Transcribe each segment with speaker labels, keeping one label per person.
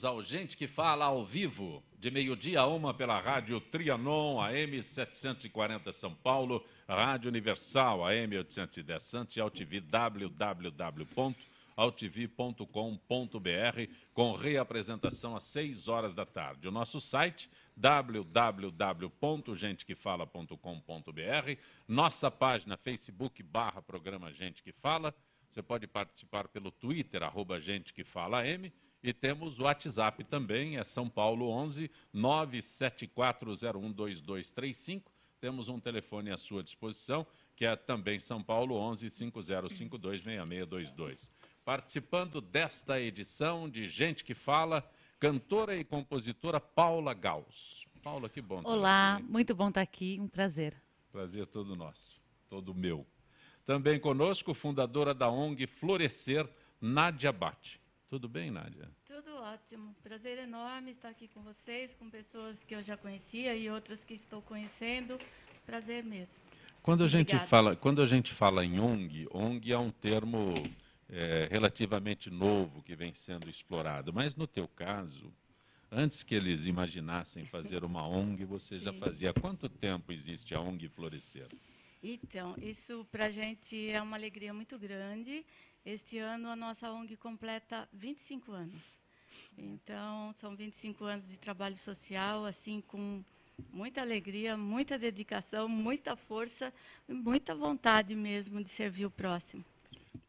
Speaker 1: bem ao Gente que Fala ao vivo, de meio-dia a uma pela Rádio Trianon, AM 740 São Paulo, Rádio Universal, AM 810 Sante, Altivi, www.altivi.com.br, com reapresentação às 6 horas da tarde. O nosso site, www.gentequefala.com.br, nossa página Facebook, barra programa Gente que Fala, você pode participar pelo Twitter, arroba Gente que Fala M, e temos o WhatsApp também, é São Paulo 11 974012235. Temos um telefone à sua disposição, que é também São Paulo 11 5052-6622. Participando desta edição de Gente que Fala, cantora e compositora Paula Gauss. Paula, que bom.
Speaker 2: Olá, aqui. muito bom estar tá aqui,
Speaker 1: um prazer. Prazer todo nosso, todo meu. Também conosco, fundadora da ONG Florescer, Nádia Bate. Tudo bem, Nádia?
Speaker 3: Tudo ótimo. Prazer enorme estar aqui com vocês, com pessoas que eu já conhecia e outras que estou conhecendo. Prazer mesmo.
Speaker 1: Quando a gente fala, quando a gente fala em ONG, ONG é um termo é, relativamente novo que vem sendo explorado. Mas no teu caso, antes que eles imaginassem fazer uma ONG, você Sim. já fazia. Quanto tempo existe a ONG Florescer?
Speaker 3: Então, isso para a gente é uma alegria muito grande. Este ano a nossa ONG completa 25 anos. Então, são 25 anos de trabalho social, assim, com muita alegria, muita dedicação, muita força, muita vontade mesmo de servir o próximo.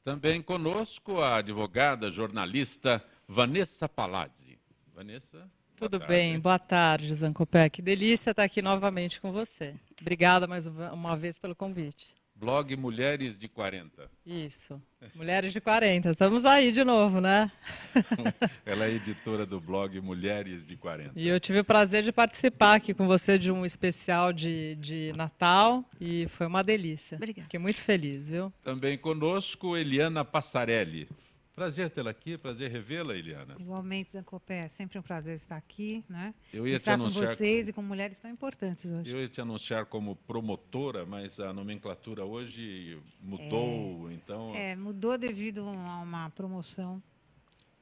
Speaker 1: Também conosco a advogada, jornalista Vanessa Palazzi. Vanessa?
Speaker 4: Tudo boa bem, boa tarde, Zancopé. Que delícia estar aqui novamente com você. Obrigada mais uma vez pelo convite.
Speaker 1: Blog Mulheres de 40.
Speaker 4: Isso. Mulheres de 40. Estamos aí de novo, né?
Speaker 1: Ela é editora do blog Mulheres de 40.
Speaker 4: E eu tive o prazer de participar aqui com você de um especial de, de Natal e foi uma delícia. Obrigada. Fiquei muito feliz, viu?
Speaker 1: Também conosco Eliana Passarelli. Prazer tê-la aqui, prazer revê-la, Eliana.
Speaker 5: Igualmente, Zancopé, é sempre um prazer estar aqui, né?
Speaker 1: Eu ia estar te anunciar com
Speaker 5: vocês com... e com mulheres tão importantes
Speaker 1: hoje. Eu ia te anunciar como promotora, mas a nomenclatura hoje mudou, é... então... É,
Speaker 5: mudou devido a uma promoção.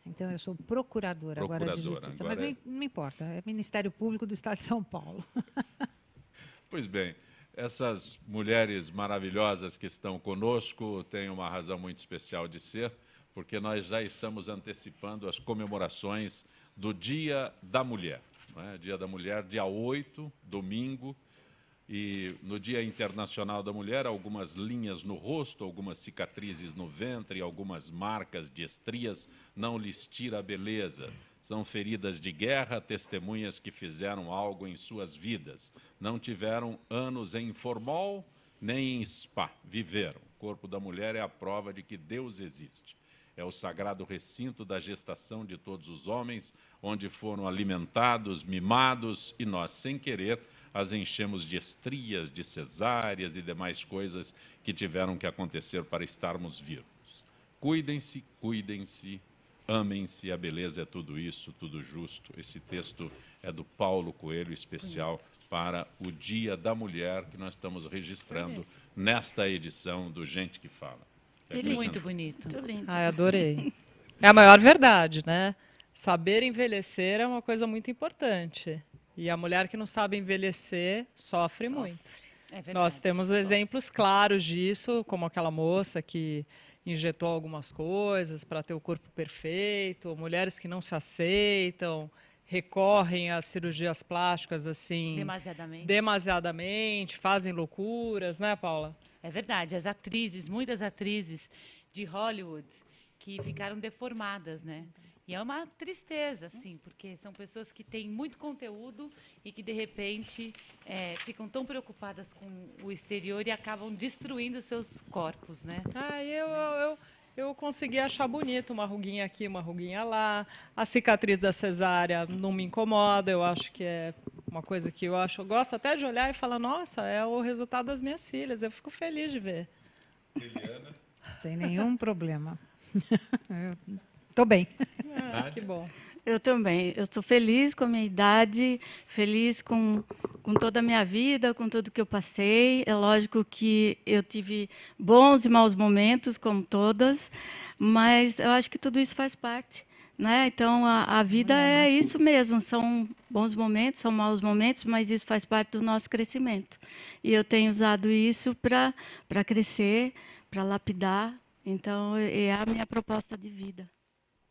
Speaker 5: Então, eu sou procuradora, procuradora agora de justiça, agora mas é... não, não importa, é Ministério Público do Estado de São Paulo.
Speaker 1: pois bem, essas mulheres maravilhosas que estão conosco têm uma razão muito especial de ser, porque nós já estamos antecipando as comemorações do Dia da Mulher. É? Dia da Mulher, dia 8, domingo, e no Dia Internacional da Mulher, algumas linhas no rosto, algumas cicatrizes no ventre, algumas marcas de estrias não lhes tira a beleza. São feridas de guerra, testemunhas que fizeram algo em suas vidas. Não tiveram anos em formol nem em spa, viveram. O corpo da mulher é a prova de que Deus existe é o sagrado recinto da gestação de todos os homens, onde foram alimentados, mimados e nós, sem querer, as enchemos de estrias, de cesáreas e demais coisas que tiveram que acontecer para estarmos vivos. Cuidem-se, cuidem-se, amem-se, a beleza é tudo isso, tudo justo. Esse texto é do Paulo Coelho, especial para o Dia da Mulher que nós estamos registrando nesta edição do Gente que Fala. Que Muito
Speaker 2: bonito. Muito lindo. Ai, adorei.
Speaker 4: É a maior verdade, né? Saber envelhecer é uma coisa muito importante. E a mulher que não sabe envelhecer sofre, sofre. muito. É verdade, Nós temos exemplos claros disso, como aquela moça que injetou algumas coisas para ter o corpo perfeito, mulheres que não se aceitam, recorrem às cirurgias plásticas assim
Speaker 2: demasiadamente,
Speaker 4: demasiadamente
Speaker 2: fazem loucuras, né, Paula? É verdade, as atrizes, muitas atrizes de Hollywood que ficaram deformadas, né? E é uma tristeza, assim, porque são pessoas que têm muito conteúdo e que, de repente, é, ficam tão preocupadas com o exterior e acabam destruindo seus corpos, né?
Speaker 4: Ah, eu, eu, eu consegui achar bonito uma ruguinha aqui, uma ruguinha lá. A cicatriz da cesárea não me incomoda, eu acho que é uma coisa que eu acho, eu gosto até de olhar e falar, nossa, é o resultado das minhas filhas. Eu fico feliz de ver.
Speaker 5: Sem nenhum problema. Estou bem. Ah, que
Speaker 3: bom. Eu também. Eu estou feliz com a minha idade, feliz com, com toda a minha vida, com tudo que eu passei. É lógico que eu tive bons e maus momentos, como todas, mas eu acho que tudo isso faz parte. Né? Então, a, a vida é isso mesmo. São bons momentos, são maus momentos, mas isso faz parte do nosso crescimento. E eu tenho usado isso para crescer, para lapidar. Então, é, é a minha proposta de vida.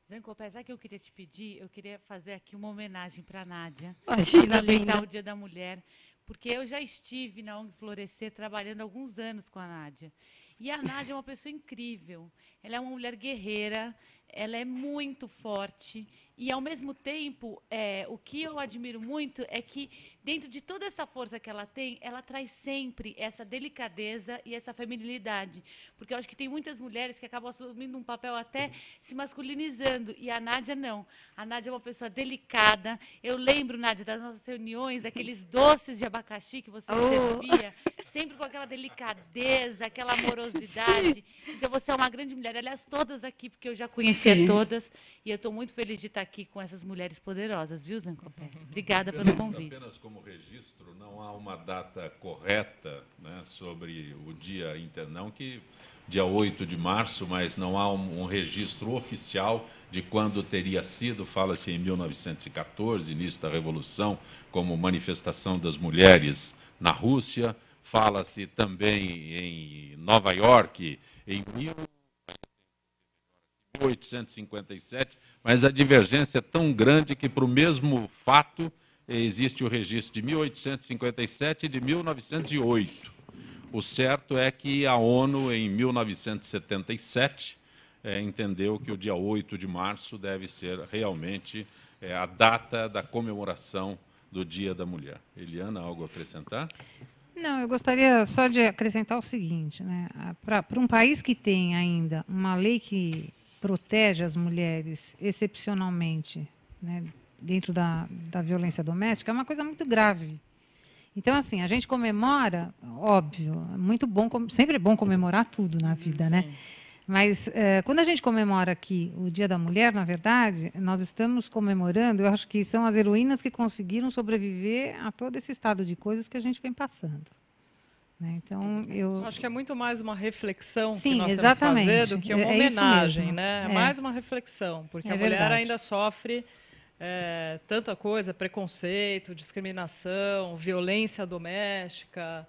Speaker 2: Zenko, apesar que eu queria te pedir, eu queria fazer aqui uma homenagem para a Nádia. Aproveitar o Dia da Mulher. Porque eu já estive na ONG Florescer trabalhando alguns anos com a Nádia. E a Nádia é uma pessoa incrível. Ela é uma mulher guerreira, ela é muito forte e ao mesmo tempo é, o que eu admiro muito é que dentro de toda essa força que ela tem ela traz sempre essa delicadeza e essa feminilidade porque eu acho que tem muitas mulheres que acabam assumindo um papel até se masculinizando e a Nádia não a Nádia é uma pessoa delicada eu lembro Nádia das nossas reuniões aqueles doces de abacaxi que você oh. servia sempre com aquela delicadeza, aquela amorosidade. Sim. Então você é uma grande mulher. Aliás, todas aqui, porque eu já conhecia Sim. todas. E eu estou muito feliz de estar aqui com essas mulheres poderosas, viu, Zancopé? Obrigada apenas, pelo convite. Apenas
Speaker 1: como registro, não há uma data correta né, sobre o dia interno, que dia 8 de março, mas não há um, um registro oficial de quando teria sido, fala-se em 1914, início da Revolução, como manifestação das mulheres na Rússia, fala-se também em Nova York, em 1857, mas a divergência é tão grande que, para o mesmo fato, existe o registro de 1857 e de 1908. O certo é que a ONU, em 1977, é, eh, entendeu que o dia 8 de março deve ser realmente é, a data da comemoração do Dia da Mulher. Eliana, algo a acrescentar?
Speaker 5: Não, eu gostaria só de acrescentar o seguinte, né? Para um país que tem ainda uma lei que protege as mulheres excepcionalmente, né, dentro da, da violência doméstica, é uma coisa muito grave. Então, assim, a gente comemora, óbvio, é muito bom, sempre é bom comemorar tudo na vida, né? Mas é, quando a gente comemora aqui o Dia da Mulher, na verdade, nós estamos comemorando, eu acho que são as heroínas que conseguiram sobreviver a todo esse estado de coisas que a gente vem passando. Né? Então, eu...
Speaker 4: Acho que é muito mais uma reflexão Sim, que nós exatamente. temos que fazer do que uma é, é homenagem, né? é né? É, mais uma reflexão, porque é a mulher ainda sofre eh, tanta coisa, preconceito, discriminação, violência doméstica,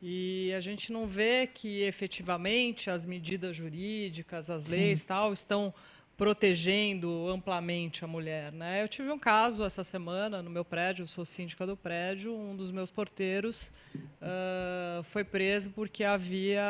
Speaker 4: e a gente não vê que efetivamente as medidas jurídicas, as leis Sim. tal, estão protegendo amplamente a mulher. Né? Eu tive um caso essa semana no meu prédio, eu sou síndica do prédio, um dos meus porteiros uh, foi preso porque havia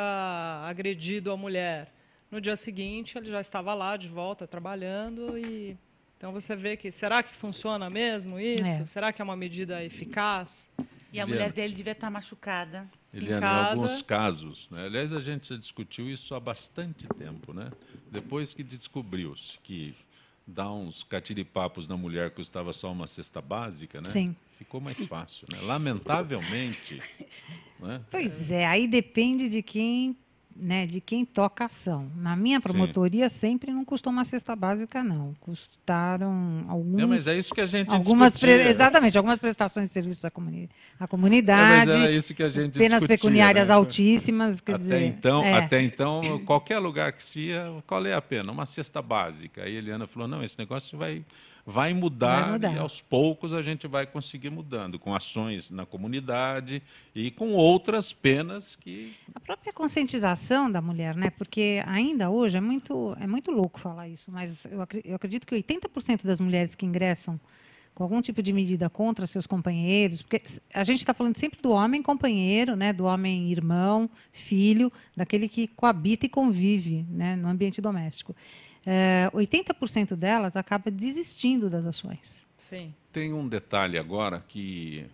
Speaker 4: agredido a mulher. No dia seguinte, ele já estava lá de volta trabalhando e então você vê que será que funciona mesmo isso? É. Será que é uma medida eficaz? E a Eliana, mulher dele devia estar machucada.
Speaker 1: Eliana, em, em alguns casos, né? aliás, a gente já discutiu isso há bastante tempo, né? Depois que descobriu-se que dar uns catiripapos na mulher custava só uma cesta básica, né? Sim. Ficou mais fácil, né? Lamentavelmente. né?
Speaker 5: Pois é, aí depende de quem né, de quem toca ação. Na minha promotoria Sim. sempre não custou uma cesta básica, não. Custaram alguns. Não, mas é isso que a gente algumas pre... Exatamente, algumas prestações de serviços à, comuni... à é, comunidade. Não, mas é isso que a gente Penas pecuniárias né? altíssimas. Quer até, dizer, então, é. até
Speaker 1: então, qualquer lugar que se ia, qual é a pena? Uma cesta básica. Aí a Eliana falou: não, esse negócio vai vai mudar, vai mudar, e aos poucos a gente vai conseguir mudando, com ações na comunidade e com outras penas que. A
Speaker 5: própria conscientização da mulher, né? Porque ainda hoje é muito, é muito louco falar isso, mas eu, eu acredito que 80% das mulheres que ingressam com algum tipo de medida contra seus companheiros, porque a gente está falando sempre do homem companheiro, né, do homem irmão, filho, daquele que coabita e convive, né, no ambiente doméstico é, 80% delas acaba desistindo das ações.
Speaker 4: Sim.
Speaker 1: Tem um detalhe agora que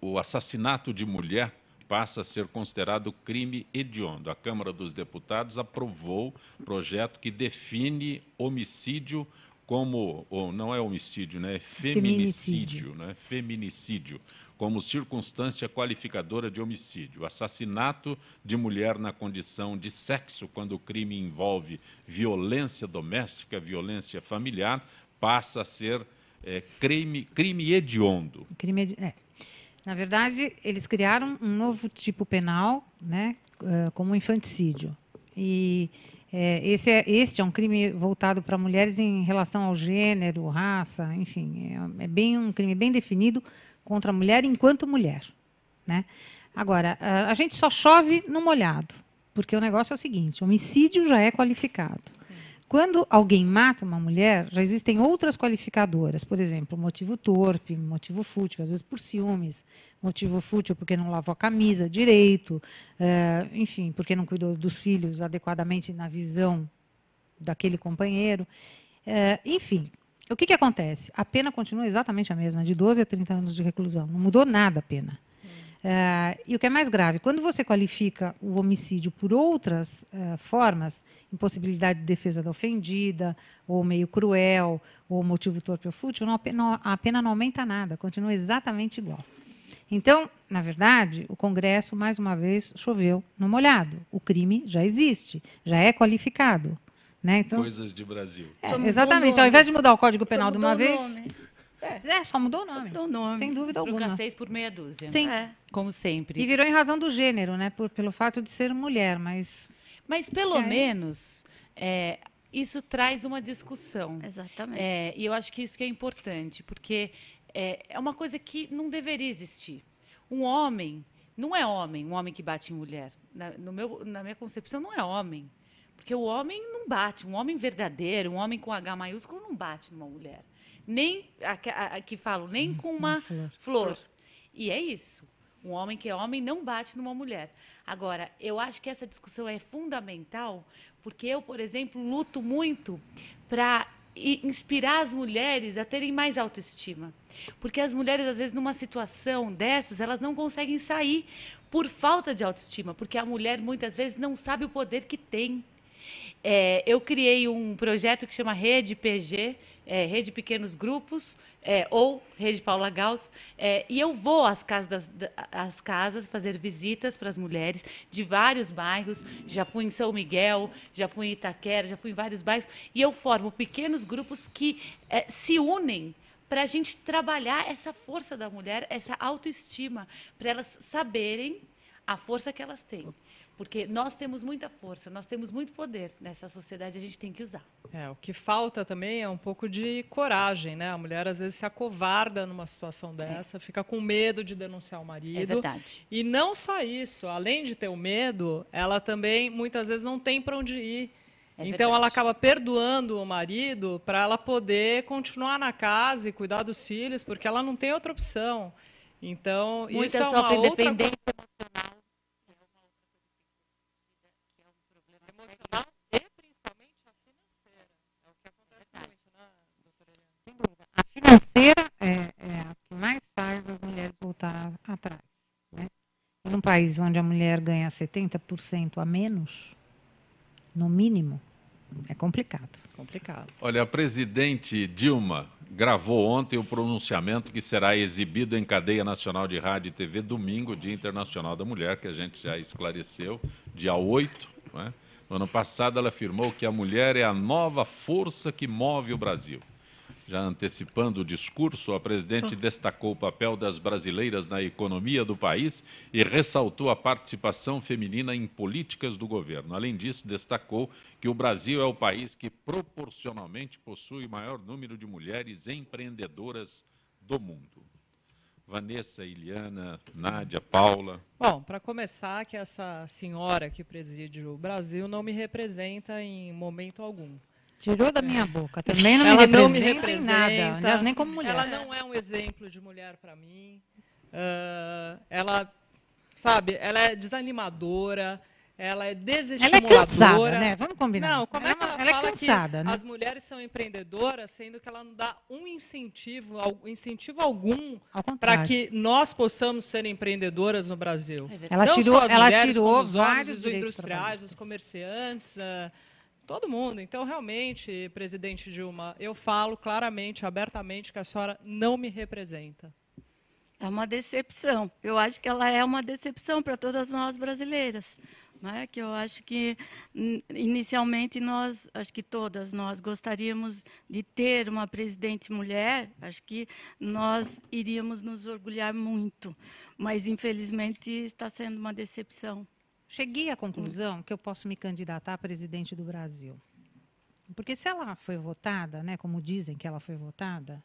Speaker 1: o assassinato de mulher passa a ser considerado crime hediondo. A Câmara dos Deputados aprovou projeto que define homicídio como, ou não é homicídio, né? É feminicídio, feminicídio. né? Feminicídio como circunstância qualificadora de homicídio, assassinato de mulher na condição de sexo, quando o crime envolve violência doméstica, violência familiar, passa a ser é, crime, crime hediondo.
Speaker 5: Crime, é. Na verdade, eles criaram um novo tipo penal, né, eh, como infanticídio. E eh, é, esse é, este é um crime voltado para mulheres em relação ao gênero, raça, enfim, é, é bem um crime bem definido contra a mulher enquanto mulher. Né? Agora, a gente só chove no molhado, porque o negócio é o seguinte: homicídio já é qualificado. Quando alguém mata uma mulher, já existem outras qualificadoras, por exemplo, motivo torpe, motivo fútil, às vezes por ciúmes, motivo fútil porque não lavou a camisa direito, eh, enfim, porque não cuidou dos filhos adequadamente na visão daquele companheiro. Eh, enfim, o que, que acontece? A pena continua exatamente a mesma, de 12 a 30 anos de reclusão. Não mudou nada a pena. Eh, e o que é mais grave, quando você qualifica o homicídio por outras eh, formas, impossibilidade de defesa da ofendida, ou meio cruel, ou motivo torpe ou fútil, não, a pena não aumenta nada, continua exatamente igual. Então, na verdade, o Congresso, mais uma vez, choveu no molhado. O crime já existe, já é qualificado. Né? Então, Coisas
Speaker 1: de Brasil. É, exatamente. Ao invés de mudar o Código Penal de uma vez.
Speaker 5: É, só mudou o nome. Só mudou o nome. Sem dúvida Trocar alguma. seis por meia dúzia. Né? Sim. É. Como sempre. E virou em razão do gênero, né? Por, pelo fato de ser mulher, mas... Mas, pelo aí...
Speaker 2: menos, é, isso traz uma discussão. Exatamente. É, e eu acho que isso que é importante, porque é, é uma coisa que não deveria existir. Um homem não é homem, um homem que bate em mulher. Na, meu, na minha concepção, não é homem. Porque o homem não bate, um homem verdadeiro, um homem com H maiúsculo não bate numa mulher. Nem, que falo, nem com uma, uma flor. flor. E é isso. Um homem que é homem não bate numa mulher. Agora, eu acho que essa discussão é fundamental, porque eu, por exemplo, luto muito para inspirar as mulheres a terem mais autoestima. Porque as mulheres, às vezes, numa situação dessas, elas não conseguem sair por falta de autoestima, porque a mulher muitas vezes não sabe o poder que tem. É, eu criei um projeto que chama Rede PG, é, Rede Pequenos Grupos, é, ou Rede Paula Gauss, é, e eu vou às casas, das, às casas fazer visitas para as mulheres de vários bairros. Já fui em São Miguel, já fui em Itaquera, já fui em vários bairros, e eu formo pequenos grupos que é, se unem para a gente trabalhar essa força da mulher, essa autoestima, para elas saberem a força que elas têm. Porque nós temos muita força, nós temos muito poder nessa sociedade, a gente tem que usar.
Speaker 4: É, o que falta também é um pouco de coragem, né? A mulher às vezes se acovarda numa situação é. dessa, é. fica com medo de denunciar o marido. É verdade. E não só isso, além de ter o medo, ela também muitas vezes não tem para onde ir. É então ela acaba perdoando o marido para ela poder continuar na casa e cuidar dos filhos, porque ela não tem outra opção. Então, Muita isso é uma outra... independência
Speaker 2: emocional emocional e
Speaker 3: principalmente a financeira. É o que acontece é muito, né, doutora Sem dúvida. A financeira
Speaker 5: é, é a que mais faz as mulheres voltar atrás. Né? E num país onde a mulher ganha 70% a menos, no mínimo, é complicado.
Speaker 4: Complicado.
Speaker 1: Olha, a presidente Dilma gravou ontem o pronunciamento que será exibido em cadeia nacional de rádio e TV domingo, Dia Internacional da Mulher, que a gente já esclareceu, dia 8, né? No ano passado, ela afirmou que a mulher é a nova força que move o Brasil. Já antecipando o discurso, a presidente destacou o papel das brasileiras na economia do país e ressaltou a participação feminina em políticas do governo. Além disso, destacou que o Brasil é o país que proporcionalmente possui maior número de mulheres empreendedoras do mundo. Vanessa, Iliana, Nádia, Paula.
Speaker 4: Bom, para começar, que essa senhora que preside o Brasil não me representa em momento algum.
Speaker 5: Tirou da minha é. boca. Também não, ela me, não me representa nada. Aliás, nem como mulher. Ela não é um exemplo
Speaker 4: de mulher para mim. Uh, ela, sabe, ela é desanimadora ela é desestimuladora. Ela é cansada, né? Vamos combinar. Não, como é ela, é que ela, ela é fala é cansada, que né? as mulheres são empreendedoras, sendo que ela não dá um incentivo, incentivo algum para que nós possamos ser empreendedoras no Brasil. É ela não tirou, só as ela mulheres, tirou os vários homens, os industriais, os comerciantes, ah, todo mundo. Então, realmente, presidente Dilma, eu falo claramente, abertamente, que a senhora não
Speaker 3: me representa. É uma decepção. Eu acho que ela é uma decepção para todas nós brasileiras né? que eu acho que hum, inicialmente nós, acho que todas nós gostaríamos de ter uma presidente mulher, acho que nós iríamos nos orgulhar muito, mas infelizmente está sendo uma decepção. Cheguei à conclusão que eu posso me candidatar a presidente do Brasil.
Speaker 5: Porque se ela foi votada, né, como dizem que ela foi votada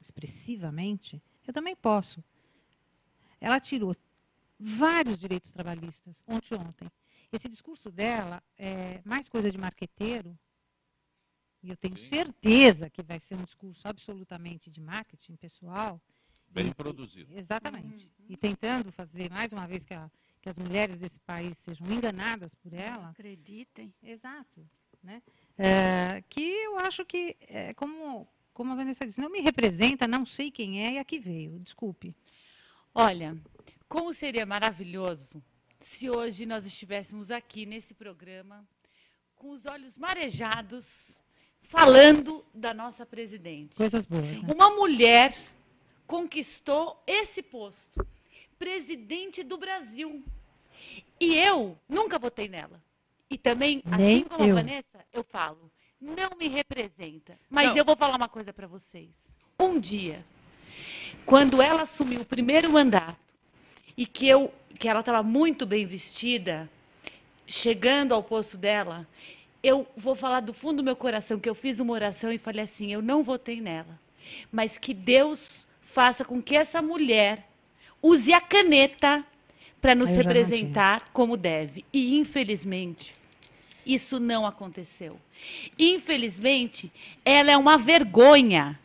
Speaker 5: expressivamente, eu também posso. Ela tirou vários direitos trabalhistas, ontem ontem. Esse discurso dela é mais coisa de marqueteiro, e eu tenho Sim. certeza que vai ser um discurso absolutamente de marketing pessoal. Bem e, produzido. Exatamente. Uhum. uhum. E tentando fazer, mais uma vez, que, a, que, as mulheres desse país sejam enganadas por ela. Acreditem. Exato. Né? É, que eu acho que, é, como, como a Vanessa disse, não me representa, não sei quem é e a que veio. Desculpe.
Speaker 2: Olha, como seria maravilhoso se hoje nós estivéssemos aqui nesse programa com os olhos marejados falando da nossa presidente. Coisas boas. Né? Uma mulher conquistou esse posto, presidente do Brasil. E eu nunca votei nela. E também, assim Nem assim como eu. a Vanessa, eu falo, não me representa. Mas não. eu vou falar uma coisa para vocês. Um dia, quando ela assumiu o primeiro mandato, e que eu que ela estava muito bem vestida, chegando ao posto dela, eu vou falar do fundo do meu coração que eu fiz uma oração e falei assim: eu não votei nela, mas que Deus faça com que essa mulher use a caneta para nos representar como deve. E infelizmente, isso não aconteceu. Infelizmente, ela é uma vergonha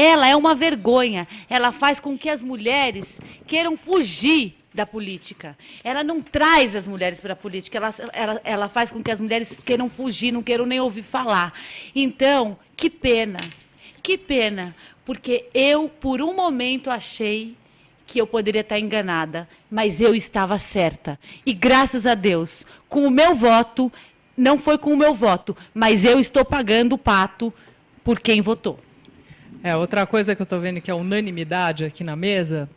Speaker 2: ela é uma vergonha. Ela faz com que as mulheres queiram fugir da política. Ela não traz as mulheres para a política, ela, ela, ela faz com que as mulheres queiram fugir, não queiram nem ouvir falar. Então, que pena, que pena, porque eu, por um momento, achei que eu poderia estar enganada, mas eu estava certa. E graças a Deus, com o meu voto, não foi com o meu voto, mas eu estou pagando o pato por quem votou. É, outra coisa que eu estou vendo
Speaker 4: que é unanimidade aqui na mesa,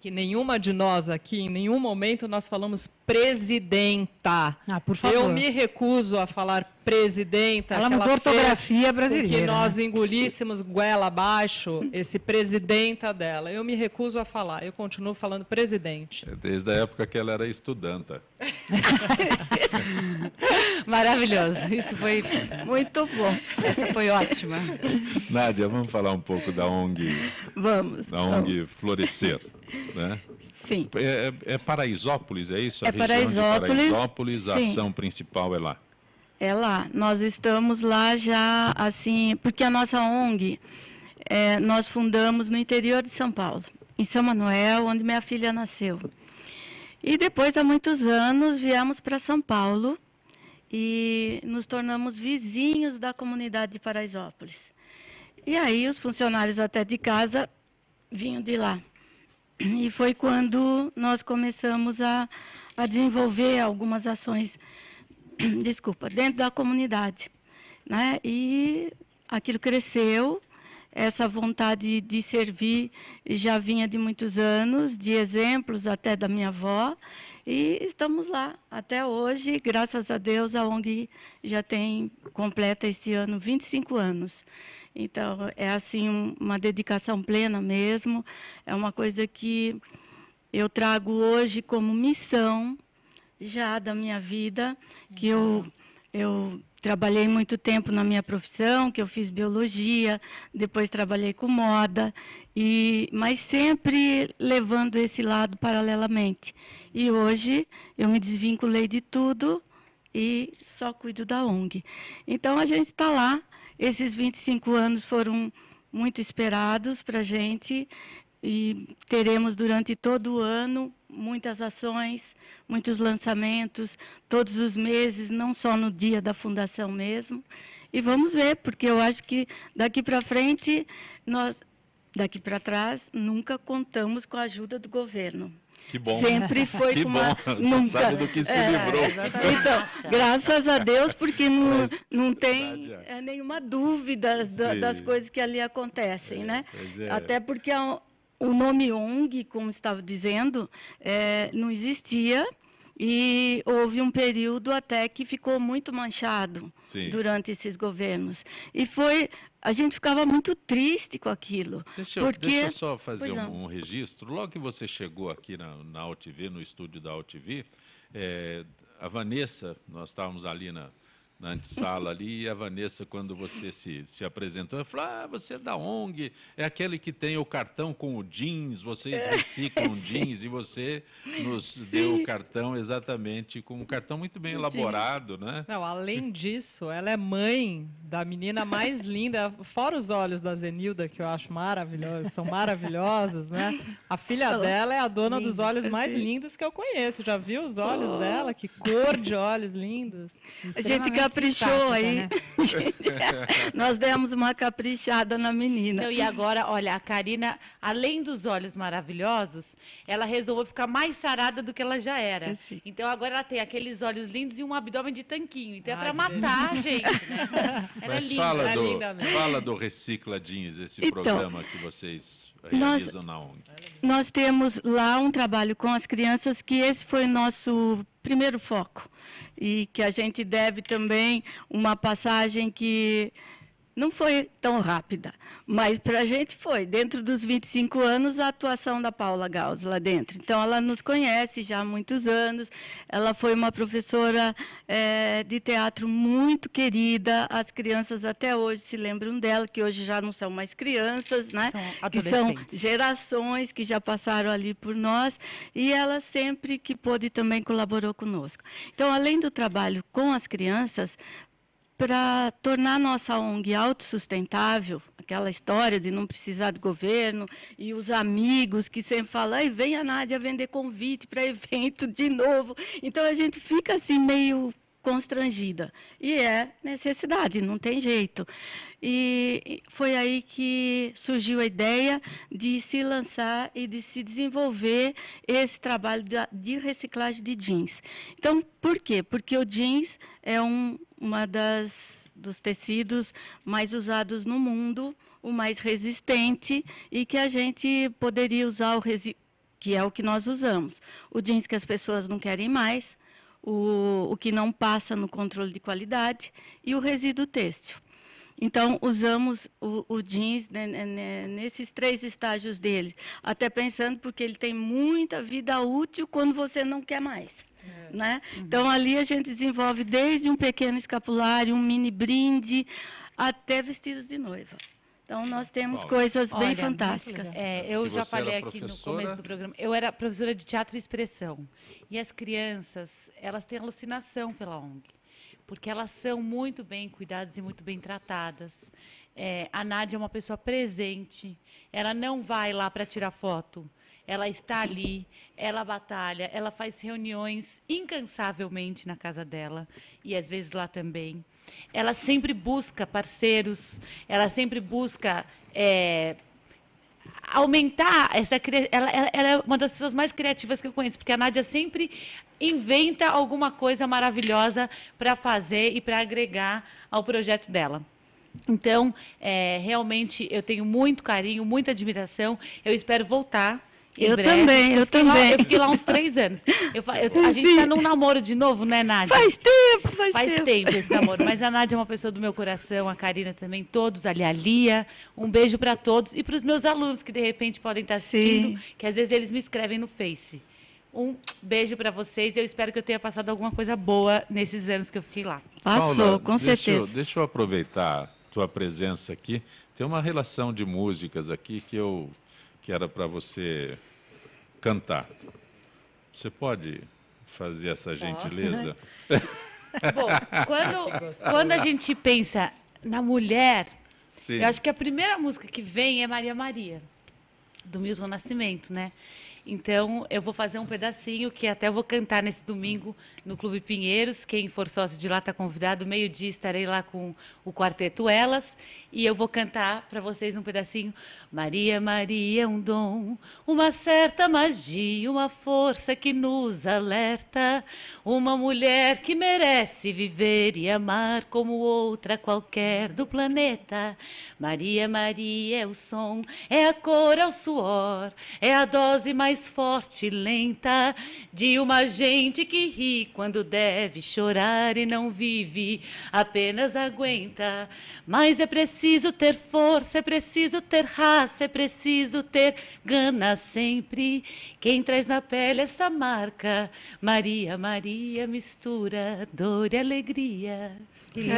Speaker 4: que nenhuma de nós aqui, em nenhum momento, nós falamos presidenta. Ah, por favor. Eu me recuso a falar presidenta. Ela é mudou ortografia brasileira. Que né? nós engolíssemos goela abaixo esse presidenta dela. Eu me recuso a falar. Eu continuo falando presidente. É
Speaker 1: desde a época que ela era estudanta.
Speaker 3: Maravilhoso. Isso foi muito bom. Essa foi ótima.
Speaker 1: Nádia, vamos falar um pouco da ONG.
Speaker 3: Vamos. Da vamos.
Speaker 1: ONG Florescer. Né? Sim. É, é, é Paraisópolis, é isso? É Paraisópolis. Paraisópolis, a sim. ação principal é lá.
Speaker 3: É lá. Nós estamos lá já, assim, porque a nossa ONG é, nós fundamos no interior de São Paulo, em São Manuel, onde minha filha nasceu. E depois, há muitos anos, viemos para São Paulo e nos tornamos vizinhos da comunidade de Paraisópolis. E aí os funcionários até de casa vinham de lá. E foi quando nós começamos a, a desenvolver algumas ações, desculpa, dentro da comunidade. Né? E aquilo cresceu, essa vontade de servir já vinha de muitos anos, de exemplos até da minha avó, e estamos lá até hoje, graças a Deus, a ONG já tem completa este ano 25 anos. Então, é assim uma dedicação plena mesmo, é uma coisa que eu trago hoje como missão já da minha vida, que eu eu trabalhei muito tempo na minha profissão, que eu fiz biologia, depois trabalhei com moda e mas sempre levando esse lado paralelamente. E hoje eu me desvinculei de tudo e só cuido da ONG. Então a gente está lá esses 25 anos foram muito esperados para a gente e teremos durante todo o ano muitas ações, muitos lançamentos, todos os meses, não só no dia da fundação mesmo. E vamos ver, porque eu acho que daqui para frente, nós, daqui para trás, nunca contamos com a ajuda do governo.
Speaker 1: Que bom. Sempre foi que com uma... bom. Nunca. Sabe do que se é, livrou.
Speaker 3: Então, graças a Deus, porque não, Mas, não tem verdade, é. é nenhuma dúvida da, das coisas que ali acontecem, é, né? É. Até porque a, o nome ONG, como estava dizendo, é, não existia. E houve um período até que ficou muito manchado Sim. durante esses governos. E foi a gente ficava muito triste com aquilo. Deixa eu, porque... deixa eu só fazer um, um,
Speaker 1: registro. Logo que você chegou aqui na, na AltV, no estúdio da AltV, é, eh, a Vanessa, nós estávamos ali na, na antessala ali, e a Vanessa, quando você se, se apresentou, ela falou: Ah, você é da ONG, é aquele que tem o cartão com o jeans, vocês é, reciclam jeans, e você nos Sim. deu o cartão exatamente com um cartão muito bem elaborado, né?
Speaker 4: Não, além disso, ela é mãe da menina mais linda, fora os olhos da Zenilda, que eu acho maravilhosos, são maravilhosos, né? A filha é dela é a dona dos olhos mais lindos que eu conheço. Já viu os olhos oh. dela? Que cor de olhos lindos. A gente caprichou aí. Né?
Speaker 3: Nós demos uma caprichada na menina. Então, e agora, olha, a Karina,
Speaker 2: além dos olhos maravilhosos, ela resolveu ficar mais sarada do que ela já era. É, então agora ela tem aqueles olhos lindos e um abdômen de tanquinho. Então é Ai, é para matar gente.
Speaker 5: Né?
Speaker 1: É Mas é linda, fala, do, é linda fala do Recicla Jeans, esse então, programa que vocês nós,
Speaker 3: nós temos lá um trabalho com as crianças que esse foi o nosso primeiro foco e que a gente deve também uma passagem que não foi tão rápida, mas para a gente foi. Dentro dos 25 anos, a atuação da Paula Gauss lá dentro. Então, ela nos conhece já há muitos anos. Ela foi uma professora é, de teatro muito querida. As crianças até hoje se lembram dela, que hoje já não são mais crianças, né? São que são gerações que já passaram ali por nós. E ela sempre que pôde também colaborou conosco. Então, além do trabalho com as crianças, para tornar nossa ONG autossustentável, aquela história de não precisar do governo, e os amigos que sempre falam, vem a Nádia vender convite para evento de novo. Então, a gente fica assim meio constrangida. E é necessidade, não tem jeito. E foi aí que surgiu a ideia de se lançar e de se desenvolver esse trabalho de reciclagem de jeans. Então, por quê? Porque o jeans é um, uma das dos tecidos mais usados no mundo, o mais resistente e que a gente poderia usar o que é o que nós usamos. O jeans que as pessoas não querem mais, o, o que não passa no controle de qualidade e o resíduo têxtil. Então, usamos o, o jeans né, né, né nesses três estágios dele. Até pensando porque ele tem muita vida útil quando você não quer mais. É. Né? Uhum. Então, ali a gente desenvolve desde um pequeno escapulário, um mini brinde, até vestidos de noiva. Então, nós temos coisas bem olha, fantásticas. É, eu já falei aqui professora... no começo do programa. Eu era professora de teatro e expressão. E as
Speaker 2: crianças, elas têm alucinação pela ONG, porque elas são muito bem cuidadas e muito bem tratadas. É, a Nádia é uma pessoa presente. Ela não vai lá para tirar foto ela está ali, ela batalha, ela faz reuniões incansavelmente na casa dela e às vezes lá também. Ela sempre busca parceiros, ela sempre busca é, aumentar essa ela, ela é uma das pessoas mais criativas que eu conheço, porque a Nádia sempre inventa alguma coisa maravilhosa para fazer e para agregar ao projeto dela. Então, é, realmente eu tenho muito carinho, muita admiração. Eu espero voltar eu breve. também, eu, eu também. Lá, eu fiquei lá uns três anos. Eu, eu, a gente está num namoro de novo, né, Nádia? Faz tempo, faz, faz tempo. tempo. esse namoro. Mas a Nádia é uma pessoa do meu coração, a Karina também, todos, ali a Lia. Um beijo para todos e para os meus alunos que de repente podem estar tá assistindo, Sim. que às vezes eles me escrevem no Face. Um beijo para vocês e eu espero que eu tenha passado alguma coisa boa nesses anos que eu fiquei lá.
Speaker 1: Passou, Paula, com deixa certeza. Eu, deixa eu aproveitar tua presença aqui. Tem uma relação de músicas aqui que eu que era para você cantar. Você pode fazer essa gentileza? Bom, quando, quando a gente
Speaker 2: pensa na mulher, Sim. eu acho que a primeira música que vem é Maria Maria, do Milton Nascimento, né? Então, eu vou fazer um pedacinho que até vou cantar nesse domingo no Clube Pinheiros. Quem for sócio de lá está convidado. Meio-dia estarei lá com o quarteto Elas. E eu vou cantar para vocês um pedacinho. Maria, Maria é um dom, uma certa magia, uma força que nos alerta. Uma mulher que merece viver e amar como outra qualquer do planeta. Maria, Maria é o som, é a cor, é o suor, é a dose mais forte e lenta de uma gente que rico quando deve chorar e não vive, apenas aguenta. Mas é preciso ter força, é preciso ter raça, é preciso ter gana sempre. Quem traz na pele essa marca, Maria, Maria, mistura dor e alegria. Que lindo.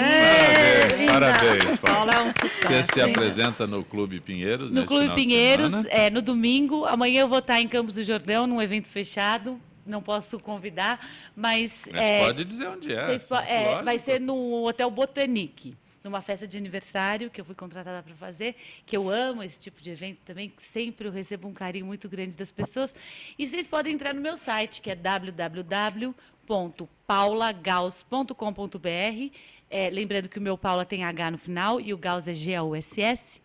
Speaker 1: Parabéns, parabéns, Paulo é um sucesso. Você se apresenta no Clube Pinheiros, No Clube Pinheiros, é,
Speaker 2: no domingo. Amanhã eu vou estar em Campos do Jordão, num evento fechado, não posso convidar, mas. Mas é, pode dizer onde é. Po é vai ser no Hotel Botanique numa festa de aniversário que eu fui contratada para fazer, que eu amo esse tipo de evento também, que sempre eu recebo um carinho muito grande das pessoas. E vocês podem entrar no meu site, que é www.paulagaus.com.br. É, lembrando que o meu Paula tem H no final e o Gauss é G-A-U-S-S.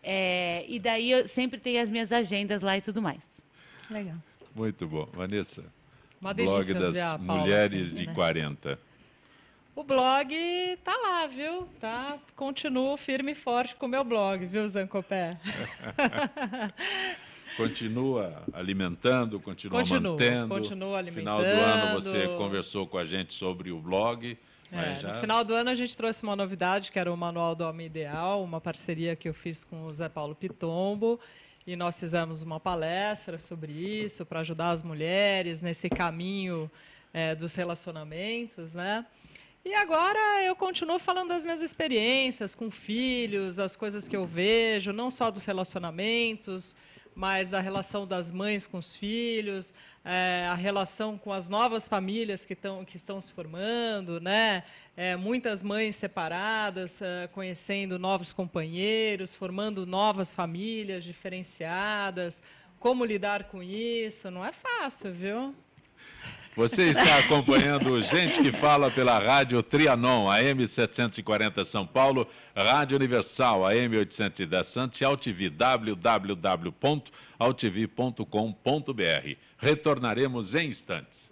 Speaker 2: É, e daí eu sempre tem as minhas agendas lá e tudo mais. Legal.
Speaker 1: Muito bom. Vanessa, Uma blog das mulheres de né? 40.
Speaker 2: O blog
Speaker 4: tá lá, viu? Tá? Continuo firme e forte com o meu blog, viu, Zancopé?
Speaker 1: continua alimentando, continua continuo, mantendo. Continua alimentando. No final do ano você conversou com a gente sobre o blog. É, já... No final
Speaker 4: do ano a gente trouxe uma novidade, que era o Manual do Homem Ideal, uma parceria que eu fiz com o Zé Paulo Pitombo e nós fizemos uma palestra sobre isso para ajudar as mulheres nesse caminho é, dos relacionamentos, né? E agora eu continuo falando das minhas experiências com filhos, as coisas que eu vejo, não só dos relacionamentos, mas da relação das mães com os filhos, é, a relação com as novas famílias que, tão, que estão se formando, né? É, muitas mães separadas, é, conhecendo novos companheiros, formando novas famílias diferenciadas. Como lidar com isso? Não é fácil, viu?
Speaker 1: Você está acompanhando Gente que Fala pela Rádio Trianon, AM 740 São Paulo, Rádio Universal, AM 810 Sante, Altivi, www.altivi.com.br. Retornaremos em instantes.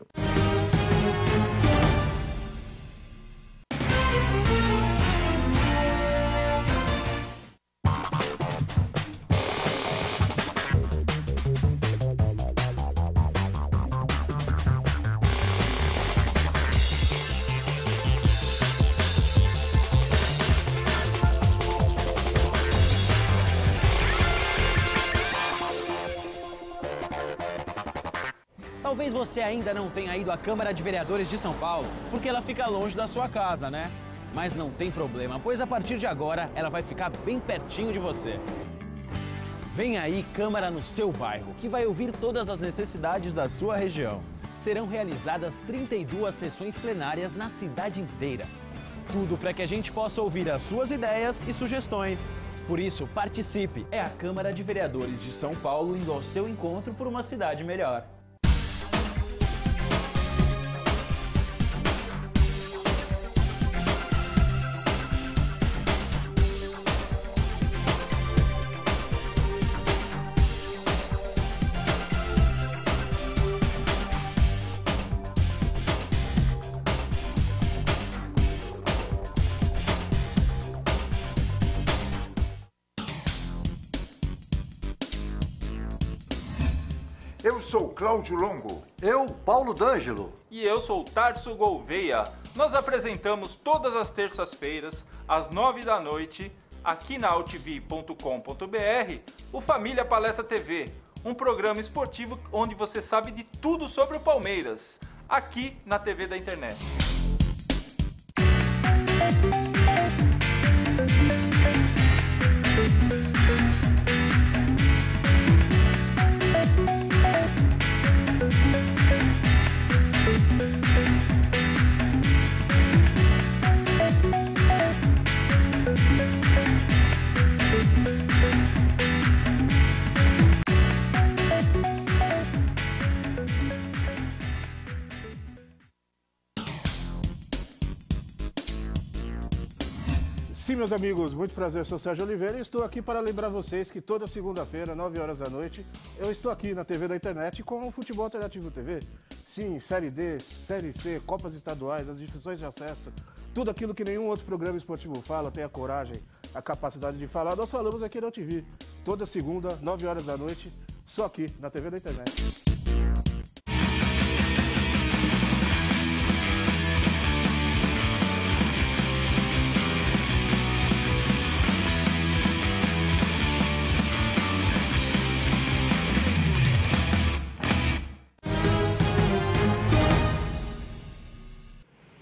Speaker 1: Talvez você ainda não tenha ido à Câmara de Vereadores de São Paulo, porque ela fica longe da sua casa, né? Mas não tem problema, pois a partir de agora ela vai ficar bem pertinho de você. Vem aí Câmara no seu bairro, que vai ouvir todas as necessidades da sua região. Serão realizadas 32 sessões plenárias na cidade inteira. Tudo para que a gente possa ouvir as suas ideias e sugestões. Por isso, participe! É a Câmara de Vereadores de São Paulo indo ao seu encontro por uma cidade melhor.
Speaker 4: Cláudio Longo. Eu, Paulo D'Angelo.
Speaker 1: E eu sou Tarso Gouveia. Nós apresentamos todas as terças-feiras, às nove da noite, aqui na altv.com.br, o Família Palestra TV, um programa esportivo onde você sabe de tudo sobre o Palmeiras, aqui na TV da internet. Sim, meus amigos, muito prazer, eu sou Sérgio Oliveira e estou aqui para lembrar vocês que toda segunda-feira, 9 horas da noite, eu estou aqui na TV da internet com o Futebol Alternativo TV. Sim, Série D, Série C, Copas Estaduais, as discussões de acesso, tudo aquilo que nenhum outro programa esportivo fala, tem a coragem, a capacidade de falar, nós falamos aqui na TV. Toda segunda, 9 horas da noite, só aqui na TV da internet.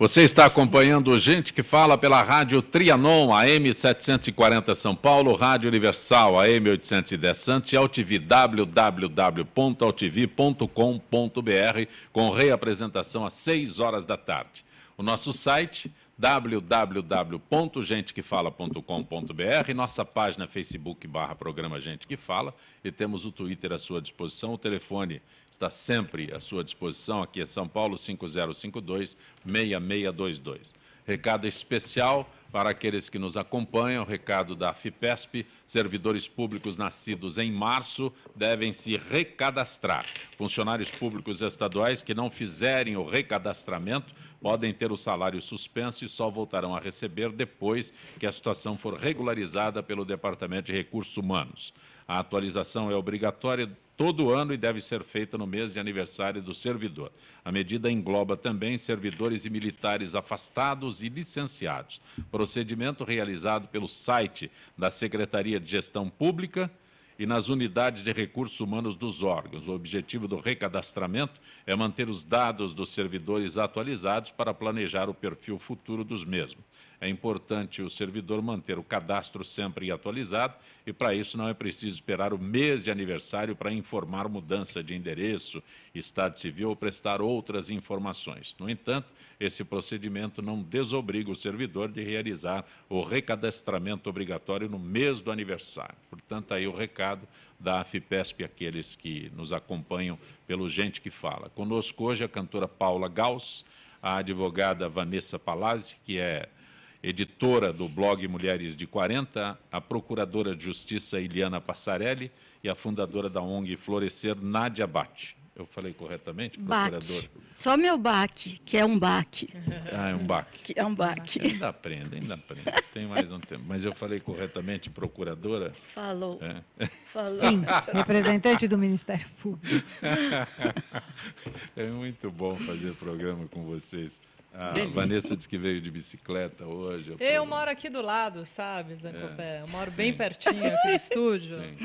Speaker 1: Você está acompanhando Gente que Fala pela Rádio Trianon, AM 740 São Paulo, Rádio Universal, AM 810 Sante, Altivi, www.altivi.com.br, com reapresentação às 6 horas da tarde. O nosso site www.gentequefala.com.br, nossa página Facebook barra programa Gente que Fala e temos o Twitter à sua disposição. O telefone está sempre à sua disposição. Aqui é São Paulo 5052 6622. Recado especial para aqueles que nos acompanham, recado da FIPESP, servidores públicos nascidos em março devem se recadastrar. Funcionários públicos estaduais que não fizerem o recadastramento podem ter o salário suspenso e só voltarão a receber depois que a situação for regularizada pelo Departamento de Recursos Humanos. A atualização é obrigatória todo ano e deve ser feita no mês de aniversário do servidor. A medida engloba também servidores e militares afastados e licenciados. Procedimento realizado pelo site da Secretaria de Gestão Pública e nas unidades de recursos humanos dos órgãos. O objetivo do recadastramento é manter os dados dos servidores atualizados para planejar o perfil futuro dos mesmos. É importante o servidor manter o cadastro sempre atualizado e, para isso, não é preciso esperar o mês de aniversário para informar mudança de endereço, estado civil ou prestar outras informações. No entanto, esse procedimento não desobriga o servidor de realizar o recadastramento obrigatório no mês do aniversário. Portanto, aí o recado da e aqueles que nos acompanham pelo Gente que Fala. Conosco hoje a cantora Paula Gauss, a advogada Vanessa Palazzi, que é editora do blog Mulheres de 40, a procuradora de justiça Iliana Passarelli e a fundadora da ONG Florescer, Nádia Bate. Eu falei corretamente, procuradora?
Speaker 3: Só meu baque, que é um baque. Ah, é um
Speaker 1: baque. Que é um baque. Ainda aprendo, ainda aprendo. Tem mais um tempo. Mas eu falei corretamente, procuradora? Falou. É. Falou. Sim, representante do Ministério Público. É muito bom fazer programa com vocês. A ah, Delícia. Vanessa disse que veio de bicicleta hoje. Eu,
Speaker 4: é, eu moro aqui do lado, sabe, Zancopé? eu moro sim. bem pertinho aqui do estúdio. Sim.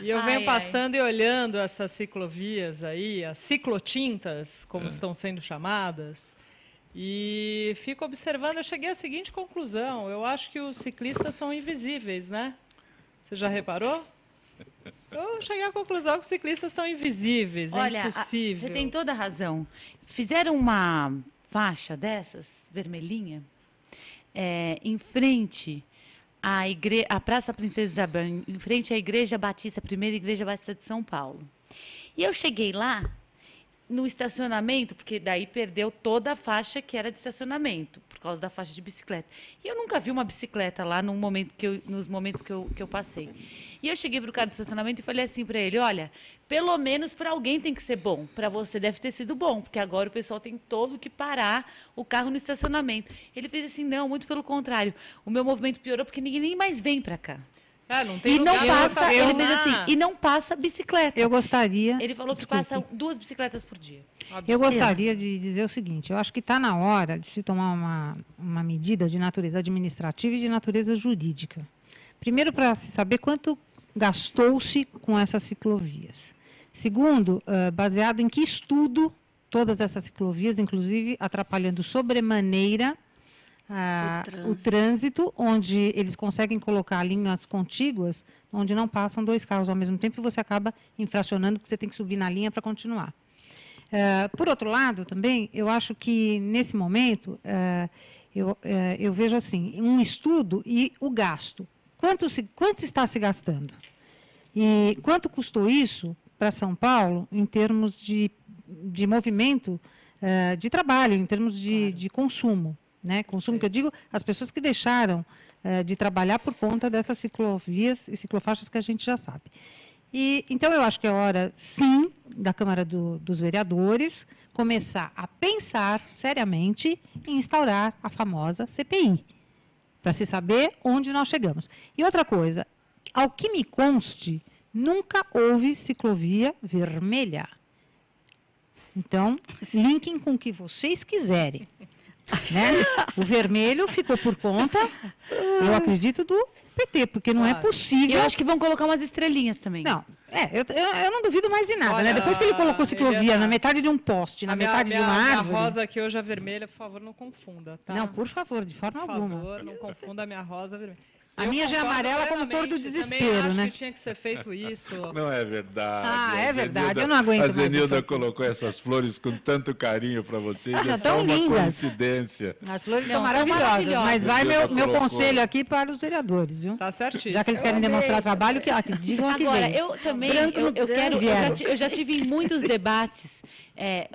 Speaker 2: E eu ai, venho passando
Speaker 4: ai. e olhando essas ciclovias aí, as ciclotintas, como é. estão sendo chamadas. E fico observando, eu cheguei à seguinte conclusão: eu acho que os ciclistas são invisíveis, né? Você já reparou? Eu cheguei à conclusão
Speaker 2: que os ciclistas são invisíveis, é Olha, é impossível. A, você tem toda a razão. Fizeram uma faixa dessas, vermelhinha, é, em frente à igre... a Praça Princesa Isabel, em frente à Igreja Batista, a primeira Igreja Batista de São Paulo. E eu cheguei lá no estacionamento, porque daí perdeu toda a faixa que era de estacionamento, causa da faixa de bicicleta. E eu nunca vi uma bicicleta lá no momento que eu, nos momentos que eu, que eu passei. E eu cheguei para o cara do estacionamento e falei assim para ele: olha, pelo menos para alguém tem que ser bom. Para você deve ter sido bom, porque agora o pessoal tem todo que parar o carro no estacionamento. Ele fez assim: não, muito pelo contrário. O meu movimento piorou porque ninguém nem mais vem para cá. Ah, não tem e não passa, ele fez assim, e
Speaker 5: não passa bicicleta. Eu gostaria. Ele falou que desculpa. passa
Speaker 2: duas bicicletas por dia. Eu gostaria
Speaker 5: de dizer o seguinte: eu acho que está na hora de se tomar uma, uma medida de natureza administrativa e de natureza jurídica. Primeiro, para se saber quanto gastou-se com essas ciclovias. Segundo, baseado em que estudo todas essas ciclovias, inclusive atrapalhando sobremaneira ah, o, trânsito. o, trânsito. onde eles conseguem colocar linhas contíguas, onde não passam dois carros ao mesmo tempo e você acaba infracionando porque você tem que subir na linha para continuar. Ah, por outro lado, também, eu acho que nesse momento, ah, eu, eh, eu vejo assim, um estudo e o gasto. Quanto, se, quanto está se gastando? E quanto custou isso para São Paulo em termos de, de movimento de trabalho, em termos de, claro. de consumo? Né? Consumo, que eu digo, as pessoas que deixaram eh, de trabalhar por conta dessas ciclovias e ciclofaixas que a gente já sabe. E, então, eu acho que é hora, sim, da Câmara do, dos Vereadores começar a pensar seriamente em instaurar a famosa CPI, para se saber onde nós chegamos. E outra coisa, ao que me conste, nunca houve ciclovia vermelha. Então, linkem com o que vocês quiserem. Né? o vermelho ficou por conta, eu acredito, do PT, porque não claro. é possível. Eu acho que vão colocar umas estrelinhas também. Não, é, eu, eu, eu não duvido mais de nada, né? Olha, né? Depois que ele colocou ciclovia na metade de um poste, na minha, metade minha, de uma árvore. A rosa
Speaker 4: que hoje é vermelha, por favor, não confunda,
Speaker 5: tá? Não, por favor, de forma alguma. Por
Speaker 4: favor, não confunda a minha rosa vermelha.
Speaker 5: A eu minha já é amarela como cor do desespero, acho né? Que
Speaker 4: tinha que ser feito isso.
Speaker 1: Não é verdade. Ah, é verdade. eu não aguento. A Zenilda colocou essas flores com tanto carinho para vocês. Ah, é só uma lindas. coincidência. As flores
Speaker 5: estão maravilhosas, mas vai meu, meu conselho aqui para
Speaker 4: os
Speaker 2: vereadores, viu?
Speaker 4: Tá certíssimo. Já que eles querem demonstrar trabalho, que, ah, que digam Agora, que Agora, eu
Speaker 5: também, eu, eu
Speaker 4: quero, eu
Speaker 2: já, tive muitos debates é,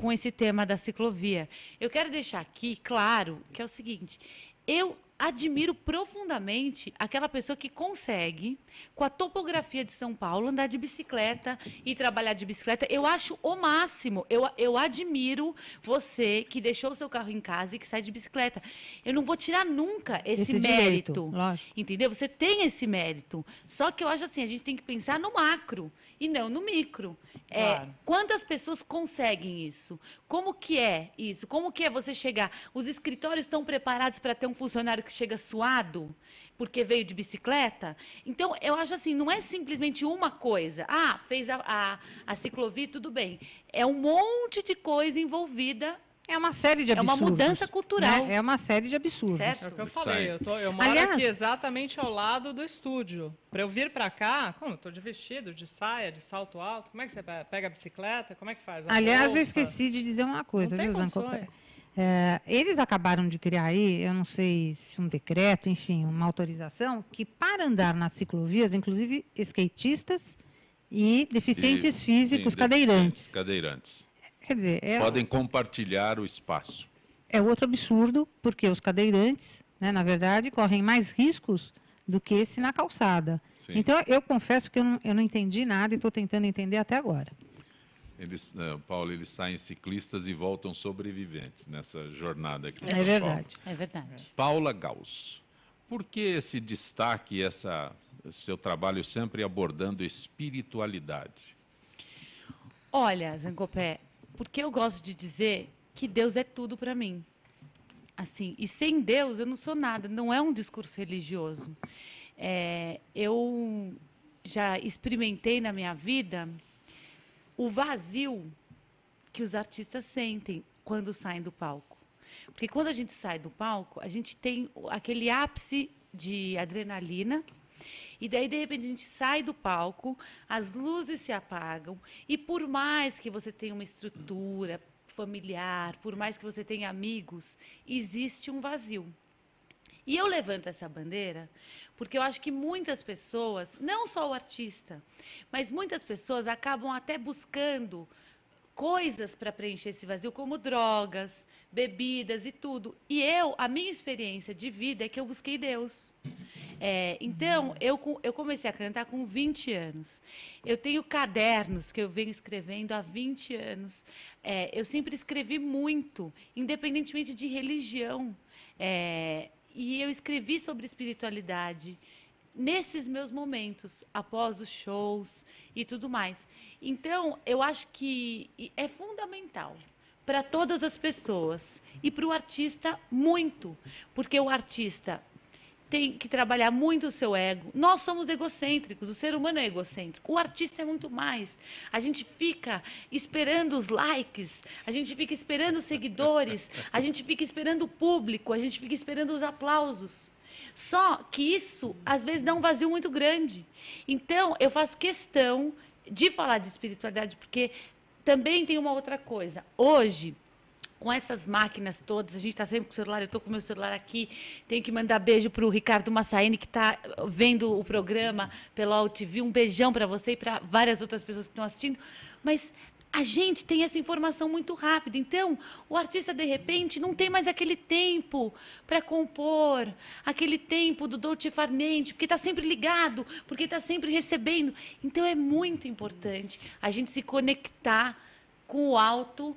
Speaker 2: com esse tema da ciclovia. Eu quero deixar aqui claro que é o seguinte, eu admiro profundamente aquela pessoa que consegue, com a topografia de São Paulo, andar de bicicleta e trabalhar de bicicleta. Eu acho o máximo. Eu, eu admiro você que deixou o seu carro em casa e que sai de bicicleta. Eu não vou tirar nunca esse, esse mérito. Direito, entendeu? Você tem esse mérito. Só que eu acho assim, a gente tem que pensar no macro e não no micro. É, claro. Quantas pessoas conseguem isso? Como que é isso? Como que é você chegar? Os escritórios estão preparados para ter um funcionário que chega suado porque veio de bicicleta? Então, eu acho assim, não é simplesmente uma coisa. Ah, fez a, a, a ciclovia, tudo bem. É um monte de coisa envolvida
Speaker 5: é uma série de absurdos. É uma mudança cultural. Né? é uma série de absurdos. Certo? É o que eu falei. Eu, tô, eu moro Aliás, aqui
Speaker 4: exatamente ao lado do estúdio. Para eu vir para cá, como? Estou de vestido, de saia, de salto alto. Como é que você pega a bicicleta? Como é que faz? A Aliás, bolsa? eu esqueci de dizer uma coisa, não viu, Zancope?
Speaker 5: É, eles acabaram de criar aí, eu não sei se um decreto, enfim, uma autorização, que para andar nas ciclovias, inclusive skatistas e deficientes e, físicos sim, cadeirantes.
Speaker 1: Cadeirantes Quer dizer, é... podem compartilhar o espaço.
Speaker 5: É outro absurdo, porque os cadeirantes, né, na verdade, correm mais riscos do que se na calçada. Sim. Então, eu confesso que eu não, eu não entendi nada e estou tentando entender até agora.
Speaker 1: Eles, eh, Paulo, eles saem ciclistas e voltam sobreviventes nessa jornada aqui. É verdade,
Speaker 5: é verdade.
Speaker 1: Paula Gauss, por que esse destaque, essa, seu trabalho sempre abordando espiritualidade?
Speaker 2: Olha, Zencope porque eu gosto de dizer que Deus é tudo para mim. Assim, e sem Deus eu não sou nada, não é um discurso religioso. É, eu já experimentei na minha vida o vazio que os artistas sentem quando saem do palco. Porque quando a gente sai do palco, a gente tem aquele ápice de adrenalina, e daí, de repente, a gente sai do palco, as luzes se apagam, e por mais que você tenha uma estrutura familiar, por mais que você tenha amigos, existe um vazio. E eu levanto essa bandeira porque eu acho que muitas pessoas, não só o artista, mas muitas pessoas acabam até buscando coisas para preencher esse vazio, como drogas, bebidas e tudo. E eu, a minha experiência de vida é que eu busquei Deus. É, então, eu, eu comecei a cantar com 20 anos. Eu tenho cadernos que eu venho escrevendo há 20 anos. É, eu sempre escrevi muito, independentemente de religião. É, e eu escrevi sobre espiritualidade nesses meus momentos, após os shows e tudo mais. Então, eu acho que é fundamental para todas as pessoas e para o artista muito, porque o artista tem que trabalhar muito o seu ego. Nós somos egocêntricos, o ser humano é egocêntrico, o artista é muito mais. A gente fica esperando os likes, a gente fica esperando os seguidores, a gente fica esperando o público, a gente fica esperando os aplausos. Só que isso, às vezes, dá um vazio muito grande. Então, eu faço questão de falar de espiritualidade, porque também tem uma outra coisa. Hoje, com essas máquinas todas, a gente está sempre com o celular, eu estou com o meu celular aqui, tenho que mandar beijo para o Ricardo Massaene, que está vendo o programa pela UTV, um beijão para você e para várias outras pessoas que estão assistindo, mas a gente tem essa informação muito rápida. Então, o artista, de repente, não tem mais aquele tempo para compor, aquele tempo do Dolce Farnente, porque está sempre ligado, porque está sempre recebendo. Então, é muito importante a gente se conectar com o alto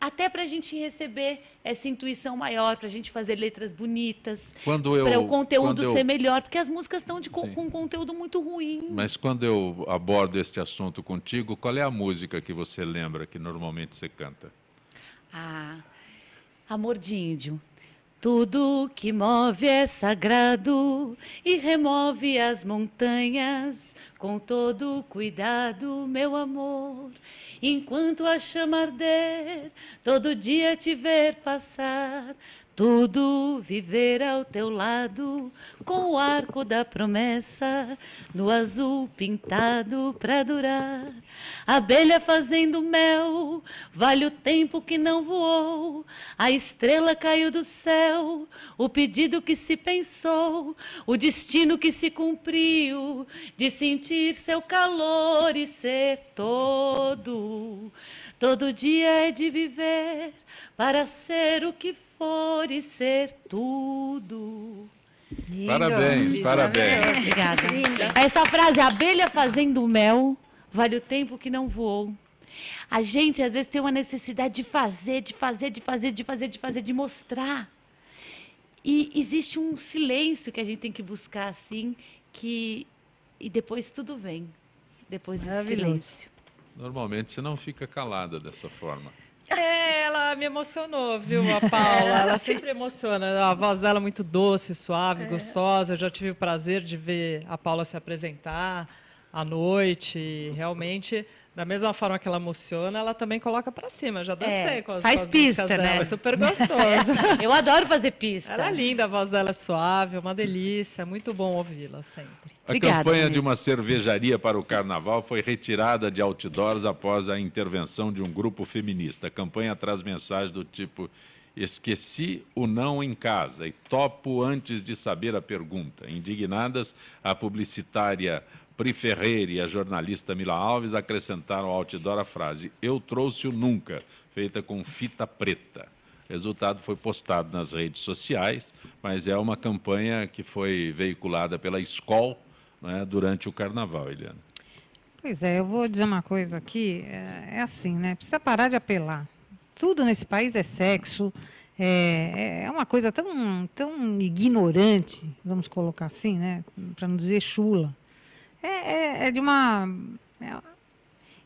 Speaker 2: até para a gente receber essa intuição maior, para a gente fazer letras bonitas, para o conteúdo eu, ser melhor, porque as músicas estão de, com um conteúdo muito ruim. Mas
Speaker 1: quando eu abordo este assunto contigo, qual é a música que você lembra que normalmente você canta?
Speaker 2: Ah, Amor de Índio. Tudo que move é sagrado e remove as montanhas com todo cuidado, meu amor. Enquanto a chama arder, todo dia te ver passar, tudo viver ao teu lado, com o arco da promessa, no azul pintado para durar. Abelha fazendo mel, vale o tempo que não voou. A estrela caiu do céu, o pedido que se pensou, o destino que se cumpriu, de sentir seu calor e ser todo. Todo dia é de viver para ser o que fores ser tudo. Lindo. Parabéns, Lindo. parabéns. Obrigada. Lindo. Essa frase, abelha fazendo mel, vale o tempo que não voou. A gente às vezes tem uma necessidade de fazer, de fazer, de fazer, de fazer, de fazer, de mostrar. E existe um silêncio que a gente tem que buscar assim, que e depois tudo vem. Depois do silêncio.
Speaker 1: Normalmente você não fica calada dessa forma.
Speaker 2: É, ela me emocionou,
Speaker 4: viu, a Paula? Ela sempre emociona. A voz dela é muito doce, suave, é. gostosa. Eu já tive o prazer de ver a Paula se apresentar à noite. Realmente, da mesma forma que ela emociona, ela também coloca para cima. Já dancei é, com as Faz pista, né? Dela, super gostoso. Eu adoro fazer pista. Ela é linda, a voz dela é suave, é uma delícia. Muito bom ouvi-la sempre.
Speaker 1: A Obrigada, campanha de uma cervejaria para o carnaval foi retirada de outdoors após a intervenção de um grupo feminista. A campanha traz mensagem do tipo. Esqueci o não em casa e topo antes de saber a pergunta. Indignadas, a publicitária Pri Ferreira e a jornalista Mila Alves acrescentaram ao outdoor a frase Eu trouxe o nunca, feita com fita preta. O resultado foi postado nas redes sociais, mas é uma campanha que foi veiculada pela Escol né, durante o carnaval, Eliana.
Speaker 5: Pois é, eu vou dizer uma coisa aqui, é, é assim, né? Precisa parar de apelar. Tudo nesse país é sexo, é, é, é uma coisa tão, tão ignorante, vamos colocar assim, né? Para não dizer chula é, é, é de uma. É,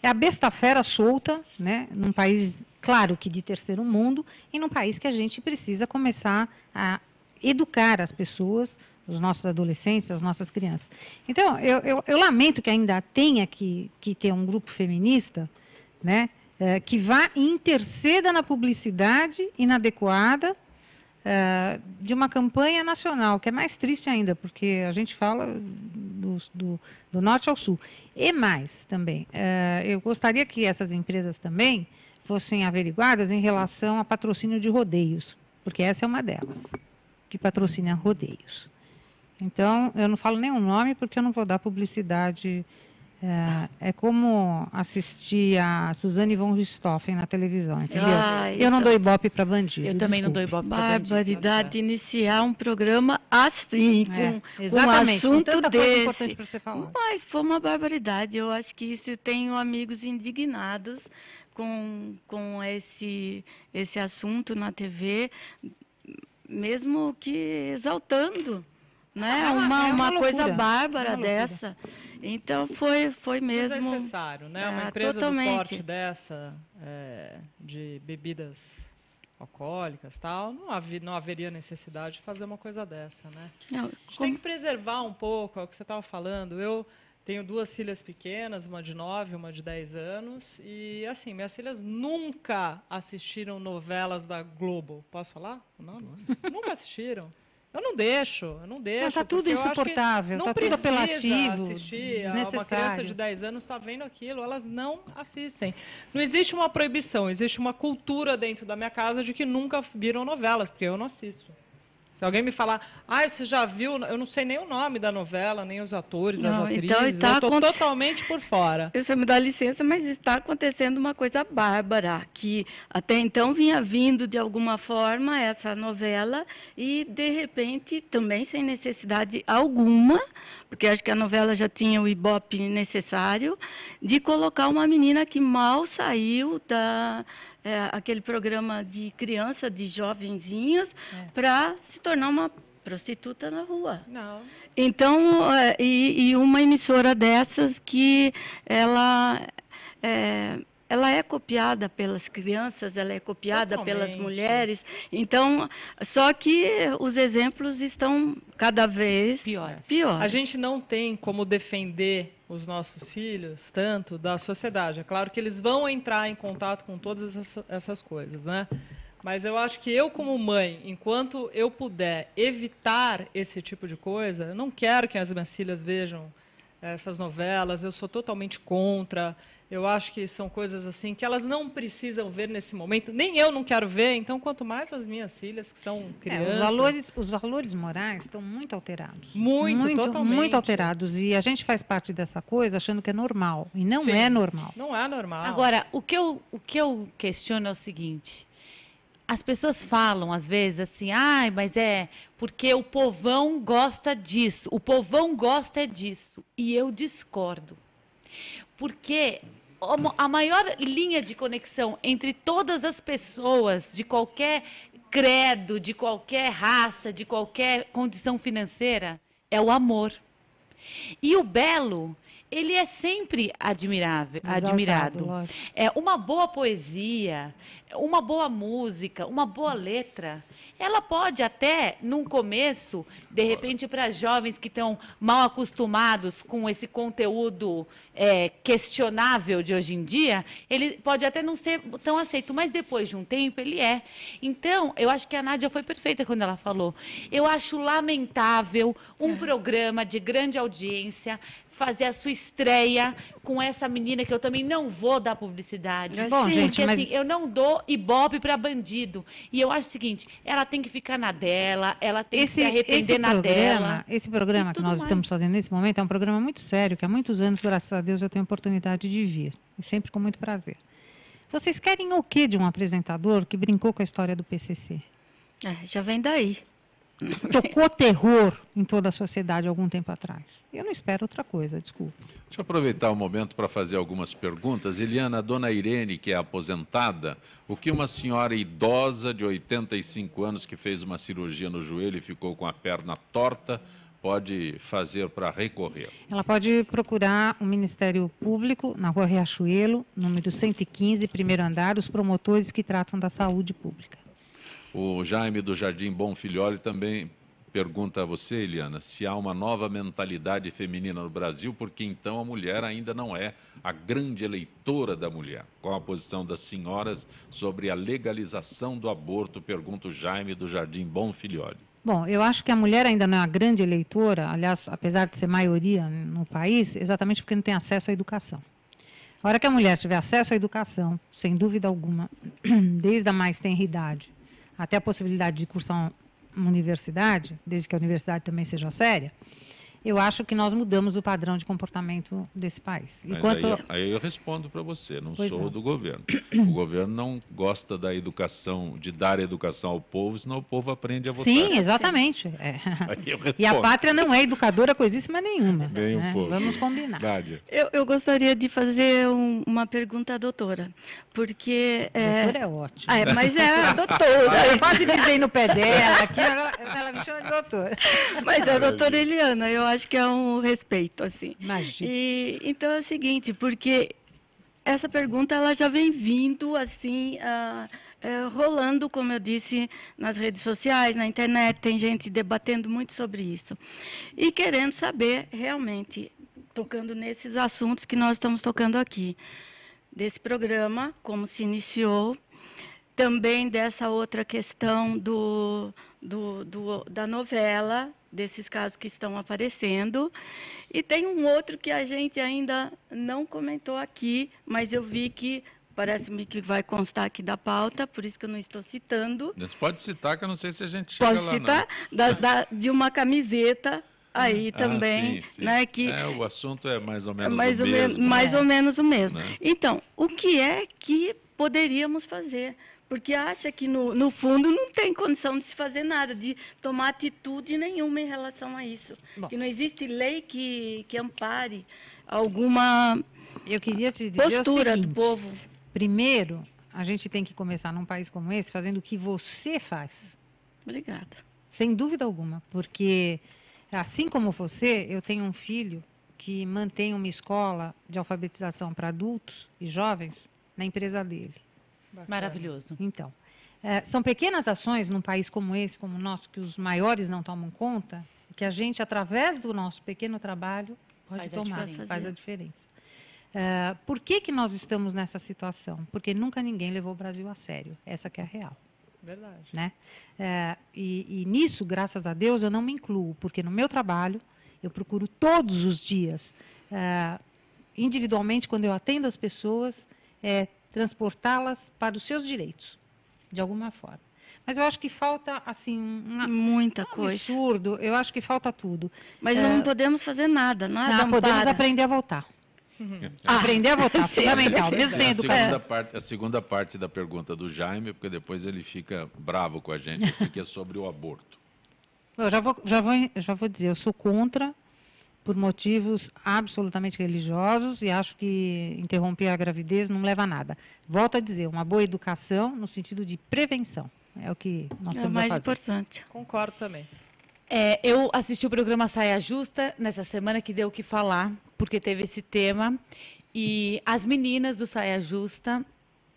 Speaker 5: é a besta fera solta, né? Num país, claro que de terceiro mundo, e num país que a gente precisa começar a educar as pessoas, os nossos adolescentes, as nossas crianças. Então, eu, eu, eu lamento que ainda tenha que, que ter um grupo feminista, né? Eh, que vá e interceda na publicidade inadequada eh, de uma campanha nacional, que é mais triste ainda, porque a gente fala do, do, do norte ao sul. E mais também, uh, eu gostaria que essas empresas também fossem averiguadas em relação a patrocínio de rodeios, porque essa é uma delas, que patrocina rodeios. Então, eu não falo nenhum nome porque eu não vou dar publicidade é, é, como assistir a Suzane von Richthofen na televisão, entendeu? Ah, eu não dou é ibope para
Speaker 3: bandido. Eu desculpe. também não dou ibope para bandido. Barbaridade iniciar um programa assim, é, com um assunto com desse. Mas foi uma barbaridade. Eu acho que isso tenho amigos indignados com, com esse, esse assunto na TV, mesmo que exaltando. Né? Ah, uma, é uma, uma, coisa bárbara é uma dessa. Então foi, foi é mesmo. necessário, né? Uma ah, empresa totalmente. do porte
Speaker 4: dessa, é, de bebidas alcoólicas tal, não, não haveria necessidade de fazer uma coisa dessa, né?
Speaker 3: Não, a gente como... tem que
Speaker 4: preservar um pouco, é o que você estava falando. Eu tenho duas filhas pequenas, uma de 9, uma de 10 anos, e assim, minhas filhas nunca assistiram novelas da Globo. Posso falar o nome? nunca assistiram. Eu não deixo, eu não deixo. Está tudo insuportável, está tudo apelativo. Assistir. Ah, uma criança de 10 anos está vendo aquilo, elas não assistem. Não existe uma proibição, existe uma cultura dentro da minha casa de que nunca viram novelas, porque eu não assisto. Se alguém me falar, ah, você já viu, eu não sei nem o nome da novela, nem os atores, não, as então atrizes, então está eu
Speaker 3: totalmente por fora. Você me dá licença, mas está acontecendo uma coisa bárbara, que até então vinha vindo de alguma forma essa novela e, de repente, também sem necessidade alguma, porque acho que a novela já tinha o ibope necessário, de colocar uma menina que mal saiu da é, aquele programa de criança, de jovenzinhas, é. para se tornar uma prostituta na rua. Não. Então, é, e, e, uma emissora dessas que ela é, ela é copiada pelas crianças, ela é copiada Totalmente. pelas mulheres. Então, só que os exemplos estão cada vez piores. piores. A
Speaker 4: gente não tem como defender os nossos filhos tanto da sociedade. É claro que eles vão entrar em contato com todas essas coisas, né? Mas eu acho que eu, como mãe, enquanto eu puder evitar esse tipo de coisa, eu não quero que as minhas filhas vejam essas novelas, eu sou totalmente contra. Eu acho que são coisas assim que elas não precisam ver nesse momento, nem eu não quero ver, então quanto
Speaker 5: mais as minhas filhas que são crianças. É, os, valores, os valores morais estão muito alterados. Muito, muito, totalmente. Muito alterados. E a gente faz parte dessa coisa achando que é normal. E não Sim, é normal.
Speaker 2: Não é normal. Agora, o que, eu, o que eu questiono é o seguinte. As pessoas falam, às vezes, assim, ai, ah, mas é porque o povão gosta disso, o povão gosta disso. E eu discordo. Porque a maior linha de conexão entre todas as pessoas de qualquer credo, de qualquer raça, de qualquer condição financeira é o amor. E o belo ele é sempre admirável, Exaltado, admirado. Lógico. É uma boa poesia, uma boa música, uma boa letra. Ela pode até num começo, de repente para jovens que estão mal acostumados com esse conteúdo é, questionável de hoje em dia, ele pode até não ser tão aceito, mas depois de um tempo ele é. Então, eu acho que a Nádia foi perfeita quando ela falou. Eu acho lamentável um é. programa de grande audiência fazer a sua estreia com essa menina que eu também não vou dar publicidade. Bom, Sim, gente, porque, mas... assim, eu não dou ibope para bandido. E eu acho o seguinte, ela tem que ficar na dela, ela tem esse, que se arrepender esse na programa, dela. Esse
Speaker 5: programa que nós mais. estamos fazendo nesse momento é um programa muito sério, que há muitos anos, graças a Deus, eu tenho a oportunidade de vir. E sempre com muito prazer. Vocês querem o que de um apresentador que brincou com a história do PCC? É, já vem daí tocou terror em toda a sociedade algum tempo atrás. Eu não espero outra coisa, desculpa.
Speaker 1: Deixa eu aproveitar o momento para fazer algumas perguntas. Eliana, a dona Irene, que é aposentada, o que uma senhora idosa de 85 anos que fez uma cirurgia no joelho e ficou com a perna torta pode fazer para recorrer?
Speaker 5: Ela pode procurar o Ministério Público na Rua Riachuelo, número 115, primeiro andar, os promotores que tratam da saúde pública.
Speaker 1: O Jaime do Jardim Bom também pergunta a você, Eliana, se há uma nova mentalidade feminina no Brasil, porque então a mulher ainda não é a grande eleitora da mulher. Qual a posição das senhoras sobre a legalização do aborto? Pergunta o Jaime do Jardim Bom
Speaker 5: Bom, eu acho que a mulher ainda não é a grande eleitora, aliás, apesar de ser maioria no país, exatamente porque não tem acesso à educação. A hora que a mulher tiver acesso à educação, sem dúvida alguma, desde a mais tenra idade, até a possibilidade de cursar uma universidade, desde que a universidade também seja séria, eu acho que nós mudamos o padrão de comportamento desse país. Enquanto...
Speaker 1: Aí, aí, eu respondo para você, não pois sou não. do governo. O governo não gosta da educação, de dar educação ao povo, senão o povo aprende a votar. Sim,
Speaker 5: exatamente. É.
Speaker 1: E a pátria
Speaker 5: não é
Speaker 3: educadora coisíssima nenhuma.
Speaker 1: Bem né? pouco. Vamos combinar.
Speaker 3: Eu, eu, gostaria de fazer um, uma pergunta à doutora, porque... É... Doutora é ótima. Ah, é, mas é a doutora. eu quase pisei no pé dela, aqui, ela, ela me chama de doutora. Mas é a doutora Eliana, eu acho que é um respeito, assim. Imagina. E, então é o seguinte, porque essa pergunta ela já vem vindo, assim, uh, uh, rolando, como eu disse, nas redes sociais, na internet, tem gente debatendo muito sobre isso. E querendo saber, realmente, tocando nesses assuntos que nós estamos tocando aqui, desse programa, como se iniciou, também dessa outra questão do, do, do da novela, desses casos que estão aparecendo. E tem um outro que a gente ainda não comentou aqui, mas eu vi que parece-me que vai constar aqui da pauta, por isso que eu não estou citando.
Speaker 1: pode citar, que eu não sei se a gente chega Posso lá, citar? Da, da,
Speaker 3: de uma camiseta aí ah, também, sim, sim. né? Que é, o
Speaker 1: assunto é mais ou menos mais o ou mesmo. Mais é. ou menos o mesmo. Né?
Speaker 3: Então, o que é que poderíamos fazer? porque acha que, no, no fundo, não tem condição de se fazer nada, de tomar atitude nenhuma em relação a isso. Bom. Que não existe lei que, que ampare alguma Eu queria te dizer postura seguinte, do povo.
Speaker 5: Primeiro, a gente tem que começar num país como esse fazendo o que você faz. Obrigada. Sem dúvida alguma, porque assim como você, eu tenho um filho que mantém uma escola de alfabetização para adultos e jovens na empresa dele.
Speaker 2: Bacana. Maravilhoso.
Speaker 5: Então, é, são pequenas ações num país como esse, como o nosso, que os maiores não tomam conta, que a gente, através do nosso pequeno trabalho, pode faz tomar, a faz a diferença. Eh, por que, que nós estamos nessa situação? Porque nunca ninguém levou o Brasil a sério. Essa que é a real. Verdade. Né? Eh, e, e nisso, graças a Deus, eu não me incluo, porque no meu trabalho, eu procuro todos os dias, individualmente, quando eu atendo as pessoas, é transportá-las para os seus direitos, de alguma forma. Mas eu acho que falta, assim, uma, muita um coisa. Absurdo, eu acho que falta tudo. Mas é,
Speaker 1: não
Speaker 3: podemos fazer nada, não é? Não, podemos aprender a voltar. Uhum. Ah, aprender a
Speaker 5: votar, sim, fundamental, sim. mesmo sem é, educação. A
Speaker 1: segunda, parte, a segunda parte da pergunta do Jaime, porque depois ele fica bravo com a gente, porque é sobre o aborto.
Speaker 5: Eu já vou, já vou, já vou dizer, eu sou contra por motivos absolutamente religiosos e acho que interromper a gravidez não leva a nada. Volto a dizer, uma boa educação no sentido de prevenção. É o que nós é temos a fazer. mais
Speaker 2: importante. Concordo também.
Speaker 5: É, eu assisti o programa Saia
Speaker 2: Justa nessa semana que deu o que falar, porque teve esse tema. E as meninas do Saia Justa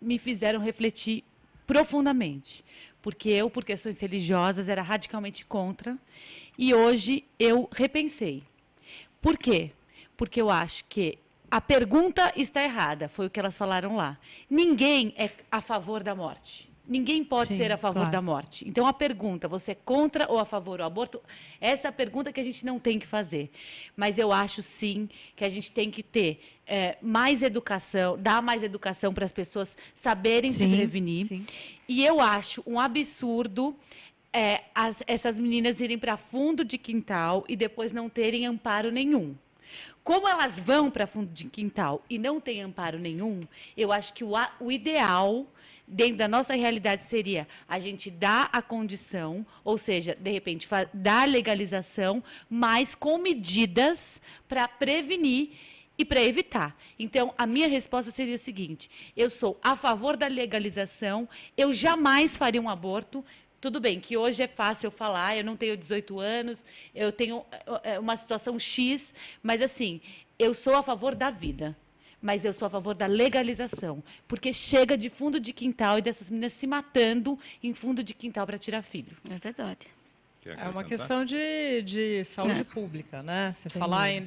Speaker 2: me fizeram refletir profundamente. Porque eu, por questões religiosas, era radicalmente contra. E hoje eu repensei. Por quê? Porque eu acho que a pergunta está errada, foi o que elas falaram lá. Ninguém é a favor da morte. Ninguém pode Sim, ser a favor claro. da morte. Então, a pergunta, você é contra ou a favor do aborto? Essa é a pergunta que a gente não tem que fazer. Mas eu acho, sim, que a gente tem que ter é, mais educação, dar mais educação para as pessoas saberem sim, se prevenir. Sim. E eu acho um absurdo é, as, essas meninas irem para fundo de quintal e depois não terem amparo nenhum. Como elas vão para fundo de quintal e não têm amparo nenhum, eu acho que o, o ideal dentro da nossa realidade seria a gente dar a condição, ou seja, de repente dar a legalização, mas com medidas para prevenir e para evitar. Então, a minha resposta seria o seguinte: eu sou a favor da legalização, eu jamais faria um aborto, tudo bem que hoje é fácil eu falar, eu não tenho 18 anos, eu tenho é, é uma situação X, mas assim, eu sou a favor da vida. Mas eu sou a favor da legalização, porque chega de fundo de quintal e dessas meninas se matando em fundo de quintal para tirar filho. É verdade.
Speaker 4: É uma questão de, de saúde não. pública, né? Você Entendi. falar em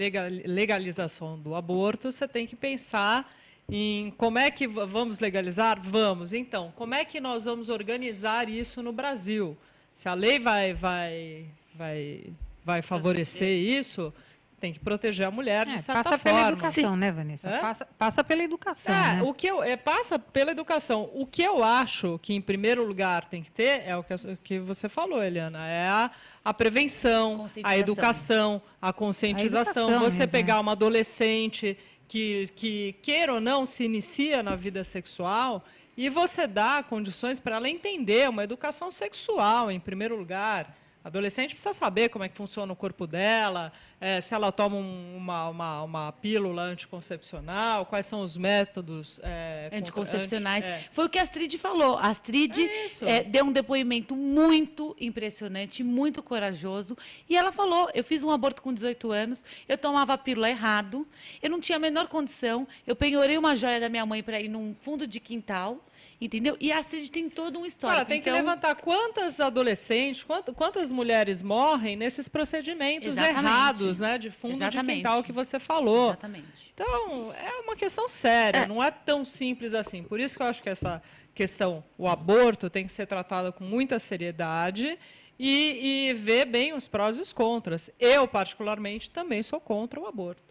Speaker 4: legalização do aborto, você tem que pensar em como é que vamos legalizar? Vamos. Então, como é que nós vamos organizar isso no Brasil? Se a lei vai, vai, vai, vai favorecer isso, tem que proteger a mulher é, de certa passa forma. Pela educação, Sim. né, Vanessa? É? Passa, passa, pela educação. É, né? o que eu, é, passa pela educação. O que eu acho que, em primeiro lugar, tem que ter é o que, que você falou, Eliana: é a, a prevenção, a educação, a conscientização. A educação você mesmo, pegar né? uma adolescente que, que queira ou não se inicia na vida sexual e você dá condições para ela entender uma educação sexual, em primeiro lugar, Adolescente precisa saber como é que funciona o corpo dela, é, se ela toma um, uma, uma, uma, pílula anticoncepcional, quais são os métodos
Speaker 2: é, anticoncepcionais. Contra, anti, é. Foi o que a Astrid falou. A Astrid é é, deu um depoimento muito impressionante, muito corajoso. E ela falou: eu fiz um aborto com 18 anos, eu tomava a pílula errado, eu não tinha a menor condição, eu penhorei uma joia da minha mãe para ir num fundo de quintal. Entendeu? E a CID tem todo um histórico. Cara, tem então... que levantar
Speaker 4: quantas adolescentes, quantas, quantas mulheres morrem nesses procedimentos Exatamente. errados, né? De fundo Exatamente. de tal que você falou.
Speaker 2: Exatamente.
Speaker 4: Então, é uma questão séria, é. não é tão simples assim. Por isso que eu acho que essa questão, o aborto, tem que ser tratada com muita seriedade e, e ver bem os prós e os contras. Eu, particularmente, também sou contra o aborto.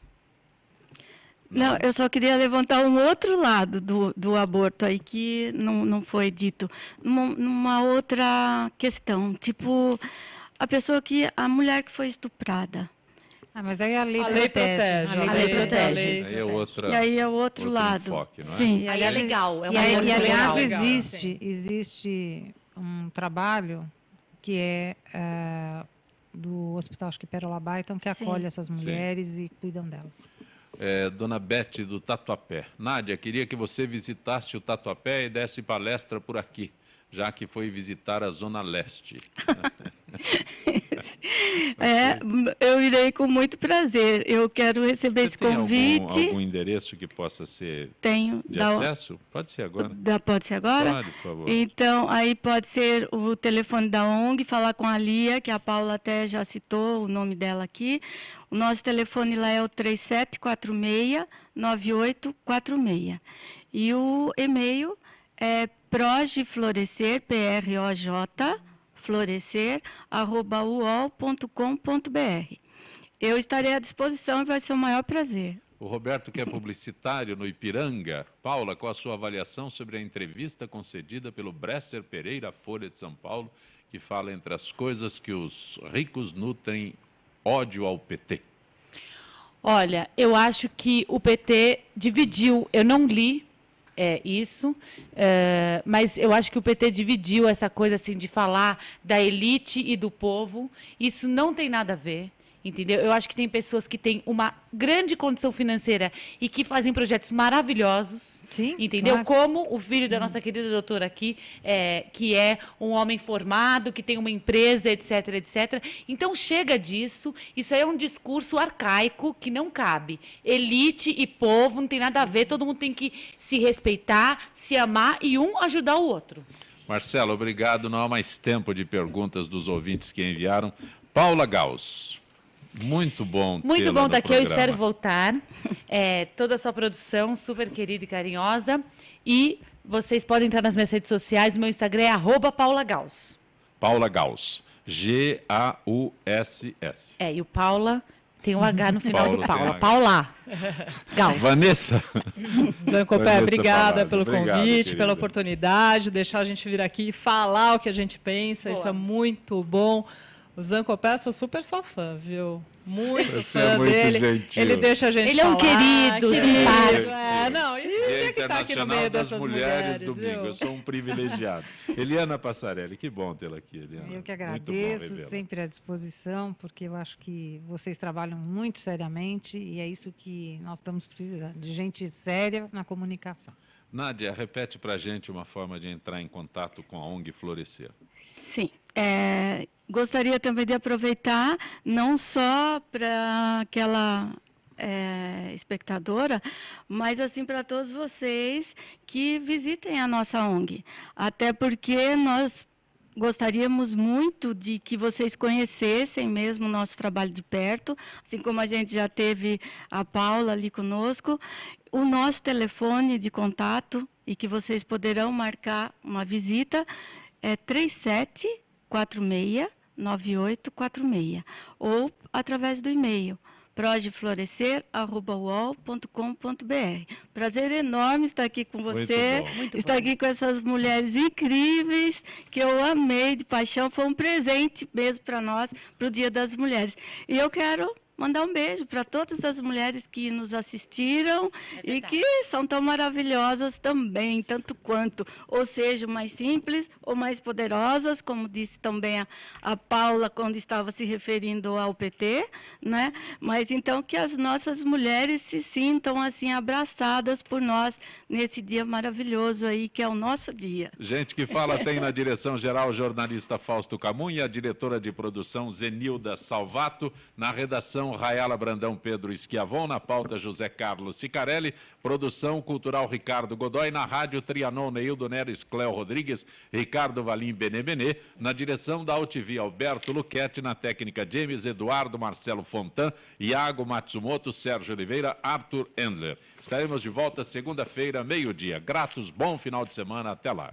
Speaker 3: Não, eu só queria levantar um outro lado do, do aborto aí que não, não foi dito. Numa, numa outra questão, tipo, a pessoa que. a mulher que foi estuprada. Ah, mas aí a lei, a lei protege. Né? protege. A lei, protege. Lei, aí é outra, e aí é o outro, outro lado. Enfoque,
Speaker 5: não é? Sim. E aí é legal. É e, aí, e, aliás, legal. existe, existe um trabalho que é uh, do hospital, acho que Perolabaiton, então, que Sim. acolhe essas mulheres Sim. e cuidam delas
Speaker 1: é, Dona Bete do Tatuapé. Nádia, queria que você visitasse o Tatuapé e desse palestra por aqui já que foi visitar a Zona Leste.
Speaker 3: é, eu irei com muito prazer. Eu quero receber Você esse convite. Algum, algum
Speaker 1: endereço que possa ser Tenho, de acesso? Pode ser agora. Da, pode ser agora? Pode, por favor. Então,
Speaker 3: aí pode ser o telefone da ONG, falar com a Lia, que a Paula até já citou o nome dela aqui. O nosso telefone lá é o 3746 9846. E o e-mail é Proje Florescer, P-R-O-J, florescer, arroba uol.com.br. Eu estarei à disposição e vai ser o um maior prazer.
Speaker 1: O Roberto, que é publicitário no Ipiranga. Paula, qual a sua avaliação sobre a entrevista concedida pelo Bresser Pereira Folha de São Paulo, que fala entre as coisas que os ricos nutrem ódio ao PT?
Speaker 2: Olha, eu acho que o PT dividiu. Eu não li, é, isso. É, mas eu acho que o PT dividiu essa coisa assim de falar da elite e do povo. Isso não tem nada a ver entendeu? Eu acho que tem pessoas que têm uma grande condição financeira e que fazem projetos maravilhosos, Sim, entendeu? Claro. Como o filho da nossa querida doutora aqui, é, que é um homem formado, que tem uma empresa, etc, etc. Então chega disso, isso aí é um discurso arcaico que não cabe. Elite e povo não tem nada a ver, todo mundo tem que se respeitar, se amar e um ajudar o outro.
Speaker 1: Marcelo, obrigado. Não há mais tempo de perguntas dos ouvintes que enviaram. Paula Gauss. Muito bom. Muito bom daqui. Tá programa. Eu espero
Speaker 2: voltar. É, toda a sua produção, super querida e carinhosa. E vocês podem entrar nas minhas redes sociais. O meu Instagram é Paula Gauss.
Speaker 1: Paula Gauss. G-A-U-S-S.
Speaker 2: É, e o Paula tem o um H no final Paulo do Paula. Paula. Gauss.
Speaker 1: Vanessa. Zancopé, obrigada pelo Obrigado, convite, querida. pela
Speaker 4: oportunidade, deixar a gente vir aqui e falar o que a gente pensa. Isso é muito bom. O Zancopé, eu sou super só fã, viu? Muito Você fã é muito dele. Gentil. Ele deixa a gente Ele falar. é um querido, simpático. É, não, isso é, é que
Speaker 1: está aqui no meio das dessas mulheres, mulheres do Eu sou um privilegiado. Eliana Passarelli, que bom tê-la aqui, Eliana. Eu que agradeço, sempre
Speaker 5: à disposição, porque eu acho que vocês trabalham muito seriamente e é isso que nós estamos precisando, de gente séria na comunicação.
Speaker 1: Nádia, repete para a gente uma forma de entrar em contato com a ONG Florescer.
Speaker 3: Sim. É, gostaria também de aproveitar, não só para aquela é, espectadora, mas assim para todos vocês que visitem a nossa ONG. Até porque nós gostaríamos muito de que vocês conhecessem mesmo o nosso trabalho de perto, assim como a gente já teve a Paula ali conosco. O nosso telefone de contato e que vocês poderão marcar uma visita é 3746 9846 ou através do e-mail projeflorescer.com.br. Prazer enorme estar aqui com você, Muito estar aqui com essas mulheres incríveis que eu amei de paixão. Foi um presente mesmo para nós, para o Dia das Mulheres. E eu quero mandar um beijo para todas as mulheres que nos assistiram é e que são tão maravilhosas também, tanto quanto, ou seja, mais simples ou mais poderosas, como disse também a, a Paula quando estava se referindo ao PT, né? Mas então que as nossas mulheres se sintam assim abraçadas por nós nesse dia maravilhoso aí que é o nosso dia.
Speaker 1: Gente que fala tem na direção geral o jornalista Fausto Camun e a diretora de produção Zenilda Salvato na redação Rayala Brandão Pedro Esquiavon, na pauta José Carlos Cicarelli, produção cultural Ricardo Godoy, na rádio Trianon Neildo Neres Cléo Rodrigues, Ricardo Valim Benebenê, na direção da Altivia Alberto Luquete, na técnica James Eduardo Marcelo Fontan, Iago Matsumoto, Sérgio Oliveira, Arthur Endler. Estaremos de volta segunda-feira, meio-dia. Gratos, bom final de semana, até lá.